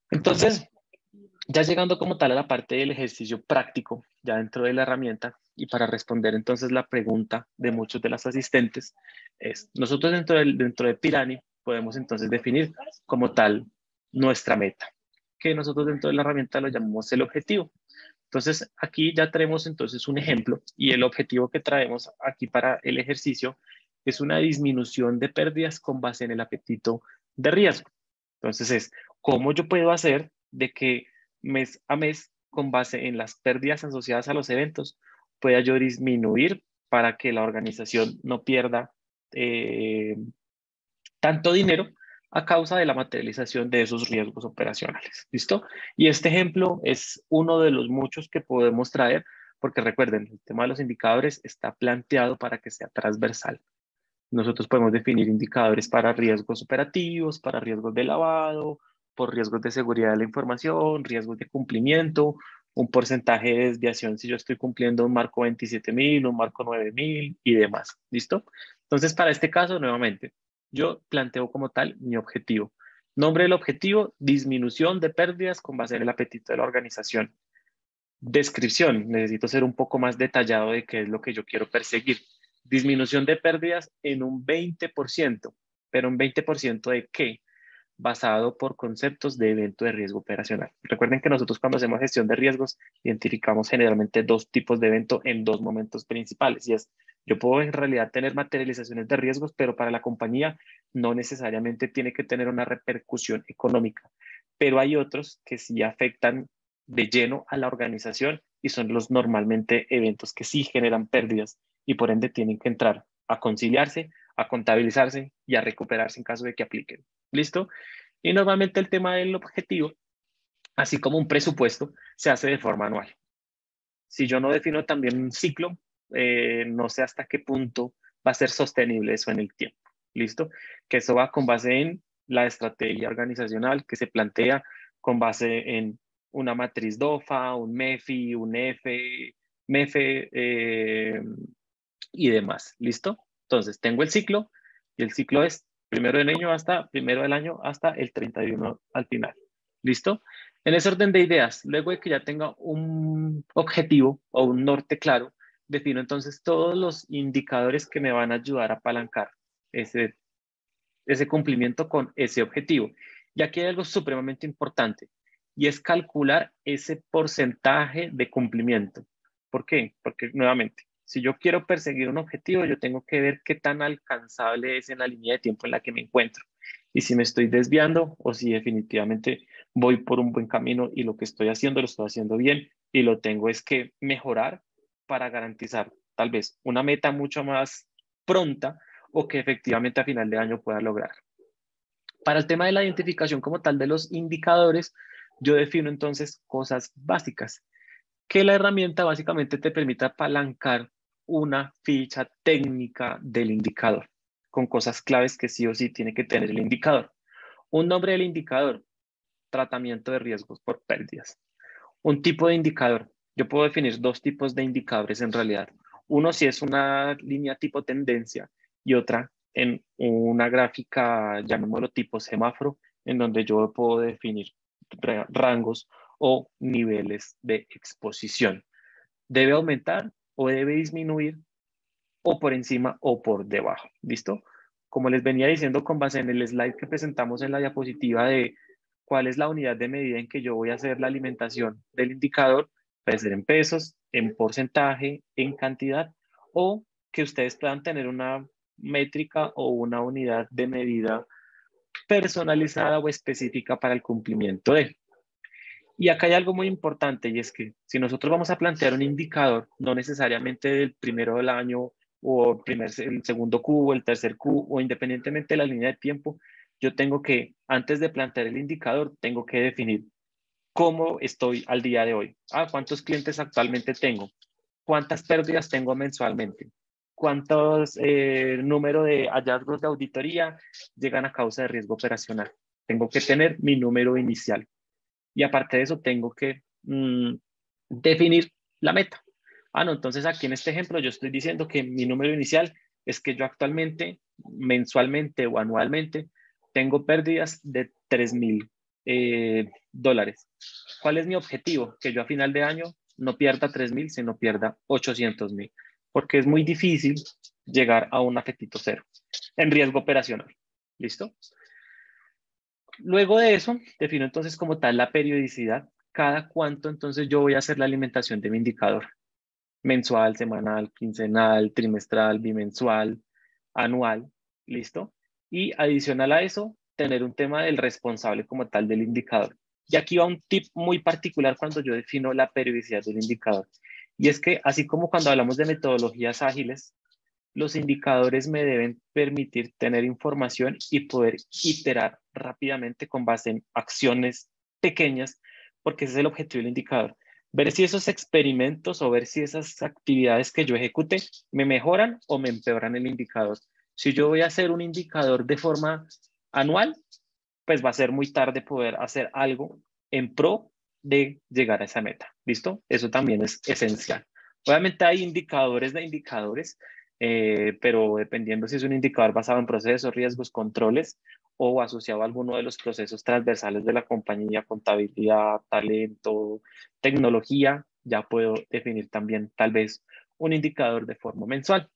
Entonces, ya llegando como tal a la parte del ejercicio práctico, ya dentro de la herramienta, y para responder entonces la pregunta de muchos de las asistentes, es, nosotros dentro, del, dentro de Pirani podemos entonces definir como tal nuestra meta, que nosotros dentro de la herramienta lo llamamos el objetivo. Entonces, aquí ya traemos entonces un ejemplo y el objetivo que traemos aquí para el ejercicio es una disminución de pérdidas con base en el apetito de riesgo. Entonces, es cómo yo puedo hacer de que mes a mes con base en las pérdidas asociadas a los eventos, pueda yo disminuir para que la organización no pierda eh, tanto dinero a causa de la materialización de esos riesgos operacionales. ¿Listo? Y este ejemplo es uno de los muchos que podemos traer, porque recuerden, el tema de los indicadores está planteado para que sea transversal. Nosotros podemos definir indicadores para riesgos operativos, para riesgos de lavado, riesgos de seguridad de la información, riesgos de cumplimiento, un porcentaje de desviación si yo estoy cumpliendo un marco 27.000, un marco 9.000 y demás. ¿Listo? Entonces, para este caso, nuevamente, yo planteo como tal mi objetivo. Nombre del objetivo, disminución de pérdidas con base en el apetito de la organización. Descripción, necesito ser un poco más detallado de qué es lo que yo quiero perseguir. Disminución de pérdidas en un 20%, pero un 20% de qué? basado por conceptos de evento de riesgo operacional. Recuerden que nosotros cuando hacemos gestión de riesgos identificamos generalmente dos tipos de evento en dos momentos principales y es yo puedo en realidad tener materializaciones de riesgos, pero para la compañía no necesariamente tiene que tener una repercusión económica, pero hay otros que sí afectan de lleno a la organización y son los normalmente eventos que sí generan pérdidas y por ende tienen que entrar a conciliarse, a contabilizarse y a recuperarse en caso de que apliquen. ¿Listo? Y normalmente el tema del objetivo, así como un presupuesto, se hace de forma anual. Si yo no defino también un ciclo, eh, no sé hasta qué punto va a ser sostenible eso en el tiempo. ¿Listo? Que eso va con base en la estrategia organizacional que se plantea con base en una matriz DOFA, un MEFI, un F, MEFE eh, y demás. ¿Listo? Entonces, tengo el ciclo y el ciclo es primero del año hasta, primero del año hasta el 31 al final. ¿Listo? En ese orden de ideas, luego de que ya tenga un objetivo o un norte claro, defino entonces todos los indicadores que me van a ayudar a apalancar ese, ese cumplimiento con ese objetivo. Y aquí hay algo supremamente importante y es calcular ese porcentaje de cumplimiento. ¿Por qué? Porque nuevamente, si yo quiero perseguir un objetivo, yo tengo que ver qué tan alcanzable es en la línea de tiempo en la que me encuentro y si me estoy desviando o si definitivamente voy por un buen camino y lo que estoy haciendo lo estoy haciendo bien y lo tengo es que mejorar para garantizar tal vez una meta mucho más pronta o que efectivamente a final de año pueda lograr. Para el tema de la identificación como tal de los indicadores, yo defino entonces cosas básicas, que la herramienta básicamente te permita apalancar una ficha técnica del indicador con cosas claves que sí o sí tiene que tener el indicador. Un nombre del indicador, tratamiento de riesgos por pérdidas. Un tipo de indicador. Yo puedo definir dos tipos de indicadores en realidad. Uno si es una línea tipo tendencia y otra en una gráfica, llamémoslo tipo semáforo, en donde yo puedo definir rangos o niveles de exposición. ¿Debe aumentar? debe disminuir o por encima o por debajo. ¿Listo? Como les venía diciendo con base en el slide que presentamos en la diapositiva de cuál es la unidad de medida en que yo voy a hacer la alimentación del indicador, puede ser en pesos, en porcentaje, en cantidad, o que ustedes puedan tener una métrica o una unidad de medida personalizada o específica para el cumplimiento de. Y acá hay algo muy importante y es que si nosotros vamos a plantear un indicador, no necesariamente del primero del año o el primer, el segundo Q o el tercer Q o independientemente de la línea de tiempo, yo tengo que, antes de plantear el indicador, tengo que definir cómo estoy al día de hoy. Ah, ¿Cuántos clientes actualmente tengo? ¿Cuántas pérdidas tengo mensualmente? ¿Cuántos números eh, número de hallazgos de auditoría llegan a causa de riesgo operacional? Tengo que tener mi número inicial. Y aparte de eso, tengo que mm, definir la meta. Ah, no, entonces aquí en este ejemplo yo estoy diciendo que mi número inicial es que yo actualmente, mensualmente o anualmente, tengo pérdidas de 3 mil eh, dólares. ¿Cuál es mi objetivo? Que yo a final de año no pierda 3.000, mil, sino pierda 800.000. mil, porque es muy difícil llegar a un afectito cero en riesgo operacional. ¿Listo? Luego de eso, defino entonces como tal la periodicidad. Cada cuánto entonces yo voy a hacer la alimentación de mi indicador. Mensual, semanal, quincenal, trimestral, bimensual, anual. ¿Listo? Y adicional a eso, tener un tema del responsable como tal del indicador. Y aquí va un tip muy particular cuando yo defino la periodicidad del indicador. Y es que así como cuando hablamos de metodologías ágiles, los indicadores me deben permitir tener información y poder iterar rápidamente con base en acciones pequeñas, porque ese es el objetivo del indicador. Ver si esos experimentos o ver si esas actividades que yo ejecute me mejoran o me empeoran el indicador. Si yo voy a hacer un indicador de forma anual, pues va a ser muy tarde poder hacer algo en pro de llegar a esa meta. ¿Listo? Eso también es esencial. Obviamente hay indicadores de indicadores, eh, pero dependiendo si es un indicador basado en procesos, riesgos, controles o asociado a alguno de los procesos transversales de la compañía, contabilidad, talento, tecnología, ya puedo definir también tal vez un indicador de forma mensual.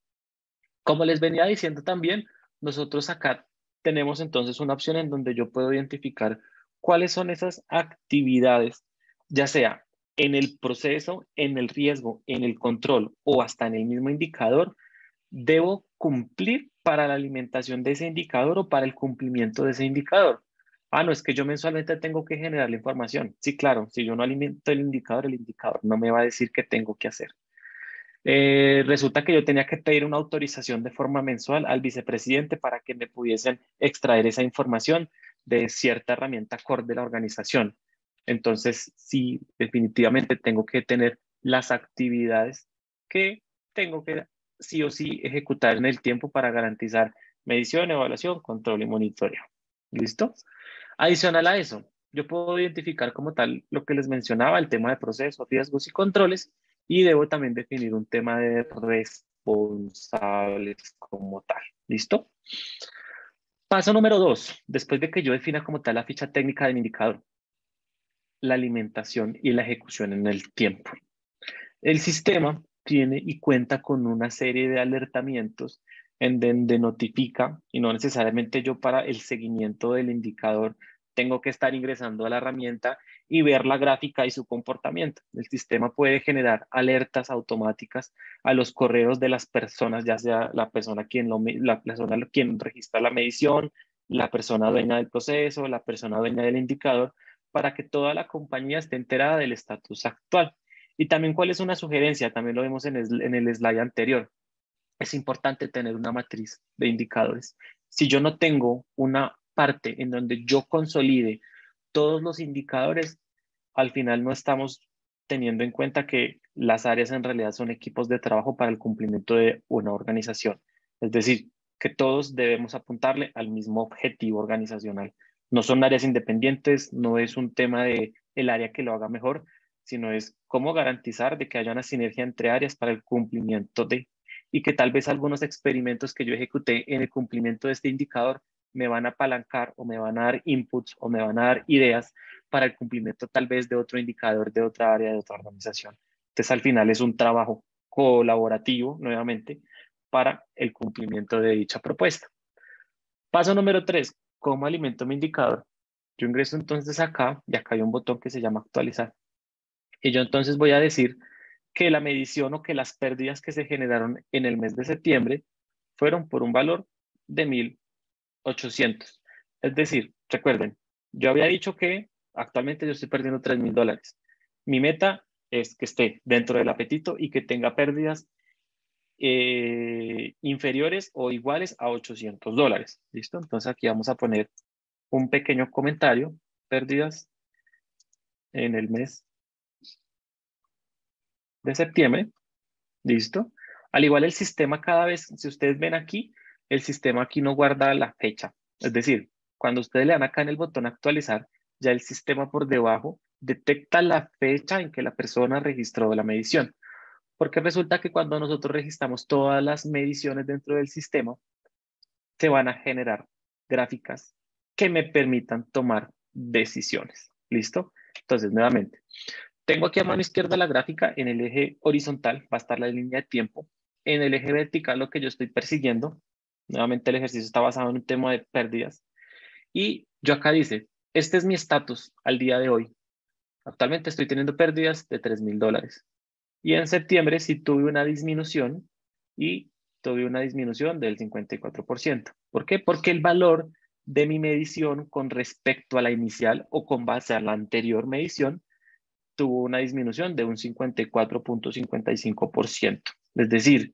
Como les venía diciendo también, nosotros acá tenemos entonces una opción en donde yo puedo identificar cuáles son esas actividades, ya sea en el proceso, en el riesgo, en el control o hasta en el mismo indicador, debo cumplir para la alimentación de ese indicador o para el cumplimiento de ese indicador. Ah, no, es que yo mensualmente tengo que generar la información. Sí, claro, si yo no alimento el indicador, el indicador no me va a decir qué tengo que hacer. Eh, resulta que yo tenía que pedir una autorización de forma mensual al vicepresidente para que me pudiesen extraer esa información de cierta herramienta core de la organización. Entonces, sí, definitivamente tengo que tener las actividades que tengo que sí o sí ejecutar en el tiempo para garantizar medición, evaluación, control y monitoreo. ¿Listo? Adicional a eso, yo puedo identificar como tal lo que les mencionaba, el tema de procesos, riesgos y controles, y debo también definir un tema de responsables como tal. ¿Listo? Paso número dos, después de que yo defina como tal la ficha técnica del indicador, la alimentación y la ejecución en el tiempo. El sistema tiene y cuenta con una serie de alertamientos en donde notifica, y no necesariamente yo para el seguimiento del indicador tengo que estar ingresando a la herramienta y ver la gráfica y su comportamiento. El sistema puede generar alertas automáticas a los correos de las personas, ya sea la persona quien, la persona quien registra la medición, la persona dueña del proceso, la persona dueña del indicador, para que toda la compañía esté enterada del estatus actual. Y también cuál es una sugerencia, también lo vemos en el, en slide anterior. Es importante tener una matriz de indicadores. Si yo no tengo una parte en donde yo consolide todos los indicadores, al final no estamos teniendo en cuenta que las áreas en realidad son equipos de trabajo para el cumplimiento de una organización. Es decir, que todos debemos apuntarle al mismo objetivo organizacional. No son áreas independientes, no es un tema de el área que lo haga mejor, sino es cómo garantizar de que haya una sinergia entre áreas para el cumplimiento de, y que tal vez algunos experimentos que yo ejecuté en el cumplimiento de este indicador me van a apalancar o me van a dar inputs o me van a dar ideas para el cumplimiento tal vez de otro indicador, de otra área, de otra organización. Entonces al final es un trabajo colaborativo, nuevamente, para el cumplimiento de dicha propuesta. Paso número tres, ¿cómo alimento mi indicador? Yo ingreso entonces acá y acá hay un botón que se llama actualizar. Y yo entonces voy a decir que la medición o que las pérdidas que se generaron en el mes de septiembre fueron por un valor de 1.800. Es decir, recuerden, yo había dicho que actualmente yo estoy perdiendo 3.000 dólares. Mi meta es que esté dentro del apetito y que tenga pérdidas eh, inferiores o iguales a 800 dólares. ¿Listo? Entonces aquí vamos a poner un pequeño comentario, pérdidas en el mes de septiembre. ¿Listo? Al igual el sistema cada vez, si ustedes ven aquí, el sistema aquí no guarda la fecha. Es decir, cuando ustedes le dan acá en el botón actualizar, ya el sistema por debajo detecta la fecha en que la persona registró la medición. Porque resulta que cuando nosotros registramos todas las mediciones dentro del sistema, se van a generar gráficas que me permitan tomar decisiones. ¿Listo? Entonces, nuevamente, tengo aquí a mano izquierda la gráfica, en el eje horizontal va a estar la línea de tiempo, en el eje vertical lo que yo estoy persiguiendo, nuevamente el ejercicio está basado en un tema de pérdidas, y yo acá dice, este es mi estatus al día de hoy. Actualmente estoy teniendo pérdidas de 3 mil dólares. Y en septiembre sí tuve una disminución y tuve una disminución del 54%. ¿Por qué? Porque el valor de mi medición con respecto a la inicial o con base a la anterior medición tuvo una disminución de un 54.55%. Es decir,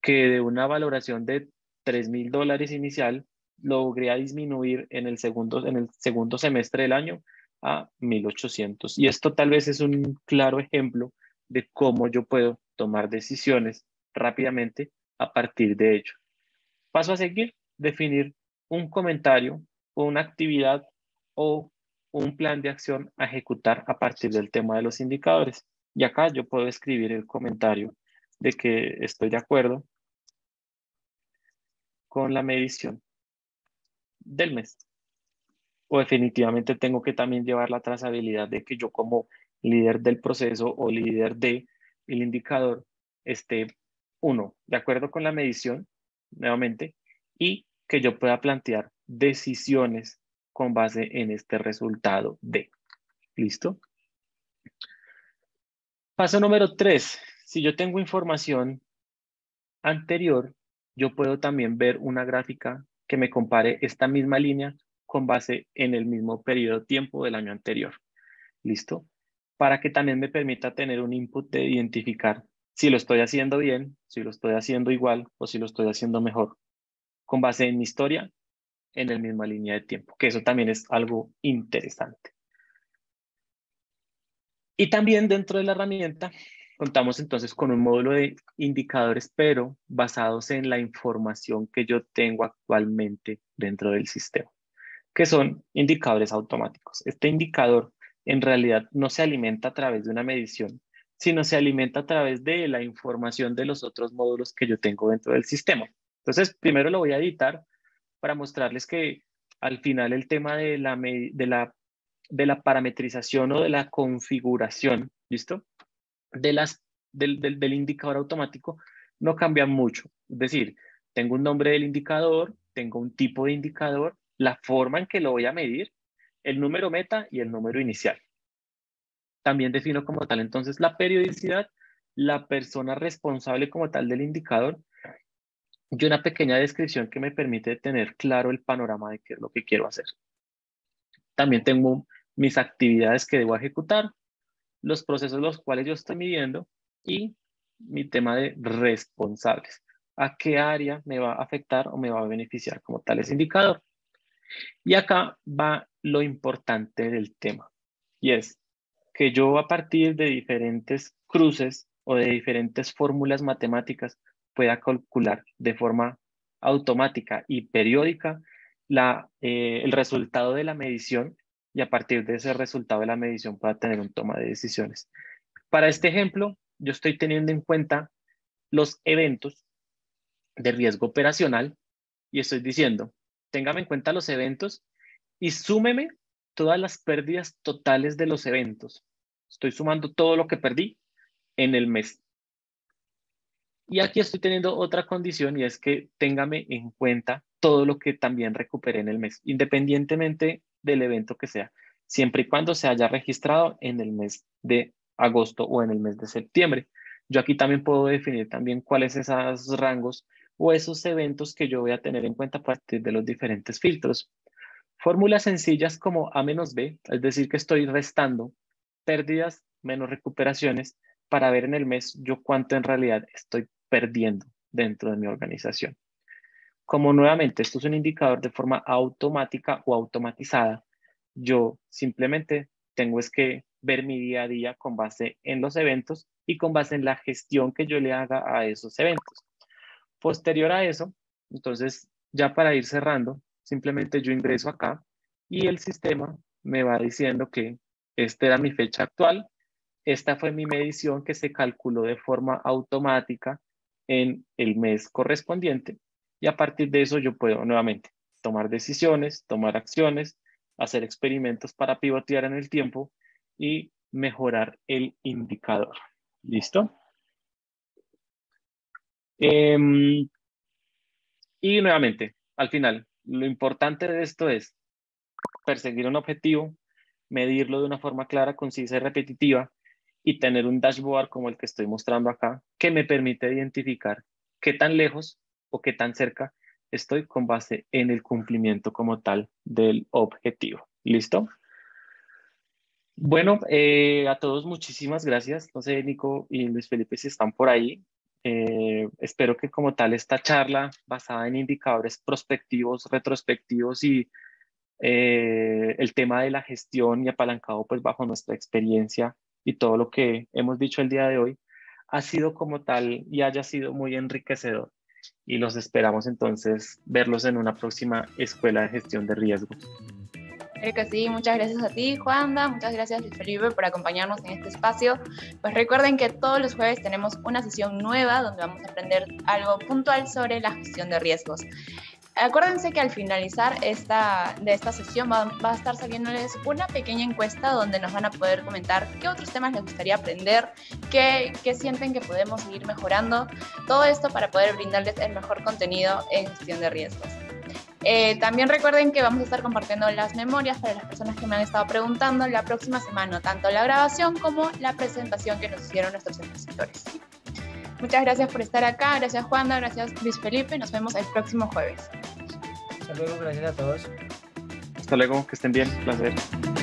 que de una valoración de 3 mil dólares inicial, logré disminuir en el, segundo, en el segundo semestre del año a 1.800. Y esto tal vez es un claro ejemplo de cómo yo puedo tomar decisiones rápidamente a partir de ello. Paso a seguir, definir un comentario o una actividad o un plan de acción a ejecutar a partir del tema de los indicadores. Y acá yo puedo escribir el comentario de que estoy de acuerdo con la medición del mes. O definitivamente tengo que también llevar la trazabilidad de que yo como líder del proceso o líder de el indicador esté uno de acuerdo con la medición nuevamente y que yo pueda plantear decisiones con base en este resultado de ¿Listo? Paso número 3. Si yo tengo información anterior, yo puedo también ver una gráfica que me compare esta misma línea con base en el mismo periodo de tiempo del año anterior. ¿Listo? Para que también me permita tener un input de identificar si lo estoy haciendo bien, si lo estoy haciendo igual o si lo estoy haciendo mejor, con base en mi historia en la misma línea de tiempo, que eso también es algo interesante. Y también dentro de la herramienta contamos entonces con un módulo de indicadores, pero basados en la información que yo tengo actualmente dentro del sistema, que son indicadores automáticos. Este indicador en realidad no se alimenta a través de una medición, sino se alimenta a través de la información de los otros módulos que yo tengo dentro del sistema. Entonces, primero lo voy a editar, para mostrarles que al final el tema de la, de la, de la parametrización o de la configuración, ¿listo? De las, del, del, indicador automático no cambia mucho. Es decir, tengo un nombre del indicador, tengo un tipo de indicador, la forma en que lo voy a medir, el número meta y el número inicial. También defino como tal entonces la periodicidad, la persona responsable como tal del indicador y una pequeña descripción que me permite tener claro el panorama de qué es lo que quiero hacer. También tengo mis actividades que debo ejecutar, los procesos los cuales yo estoy midiendo y mi tema de responsables. ¿A qué área me va a afectar o me va a beneficiar como tal es indicador? Y acá va lo importante del tema y es que yo a partir de diferentes cruces o de diferentes fórmulas matemáticas pueda calcular de forma automática y periódica la, eh, el resultado de la medición y a partir de ese resultado de la medición pueda tener un toma de decisiones. Para este ejemplo, yo estoy teniendo en cuenta los eventos de riesgo operacional y estoy diciendo, téngame en cuenta los eventos y súmeme todas las pérdidas totales de los eventos. Estoy sumando todo lo que perdí en el mes y aquí estoy teniendo otra condición y es que téngame en cuenta todo lo que también recuperé en el mes, independientemente del evento que sea, siempre y cuando se haya registrado en el mes de agosto o en el mes de septiembre. Yo aquí también puedo definir también cuáles esos rangos o esos eventos que yo voy a tener en cuenta a partir de los diferentes filtros. Fórmulas sencillas como A menos B, es decir, que estoy restando pérdidas menos recuperaciones para ver en el mes yo cuánto en realidad estoy perdiendo dentro de mi organización. Como nuevamente esto es un indicador de forma automática o automatizada, yo simplemente tengo es que ver mi día a día con base en los eventos y con base en la gestión que yo le haga a esos eventos. Posterior a eso, entonces ya para ir cerrando, simplemente yo ingreso acá y el sistema me va diciendo que esta era mi fecha actual, esta fue mi medición que se calculó de forma automática en el mes correspondiente y a partir de eso yo puedo nuevamente tomar decisiones, tomar acciones, hacer experimentos para pivotear en el tiempo y mejorar el indicador. ¿Listo? Em, y nuevamente, al final, lo importante de esto es perseguir un objetivo, medirlo de una forma clara, concisa y repetitiva, y tener un dashboard como el que estoy mostrando acá, que me permite identificar qué tan lejos o qué tan cerca estoy con base en el cumplimiento como tal del objetivo. ¿Listo? Bueno, eh, a todos muchísimas gracias. No sé, Nico y Luis Felipe, si están por ahí. Eh, espero que como tal esta charla basada en indicadores prospectivos, retrospectivos y eh, el tema de la gestión y apalancado pues bajo nuestra experiencia y todo lo que hemos dicho el día de hoy ha sido como tal y haya sido muy enriquecedor. Y los esperamos entonces verlos en una próxima escuela de gestión de riesgos.
Creo que sí, muchas gracias a ti, Juanda, muchas gracias, Felipe, por acompañarnos en este espacio. Pues recuerden que todos los jueves tenemos una sesión nueva donde vamos a aprender algo puntual sobre la gestión de riesgos. Acuérdense que al finalizar esta, de esta sesión va, a estar saliéndoles una pequeña encuesta donde nos van a poder comentar qué otros temas les gustaría aprender, qué, sienten que podemos seguir mejorando. Todo esto para poder brindarles el mejor contenido en gestión de riesgos. Eh, también recuerden que vamos a estar compartiendo las memorias para las personas que me han estado preguntando la próxima semana, tanto la grabación como la presentación que nos hicieron nuestros expositores. Muchas gracias por estar acá, gracias Juanda, gracias Luis Felipe, nos vemos el próximo jueves.
Hasta luego, gracias a todos.
Hasta luego, que estén bien, placer.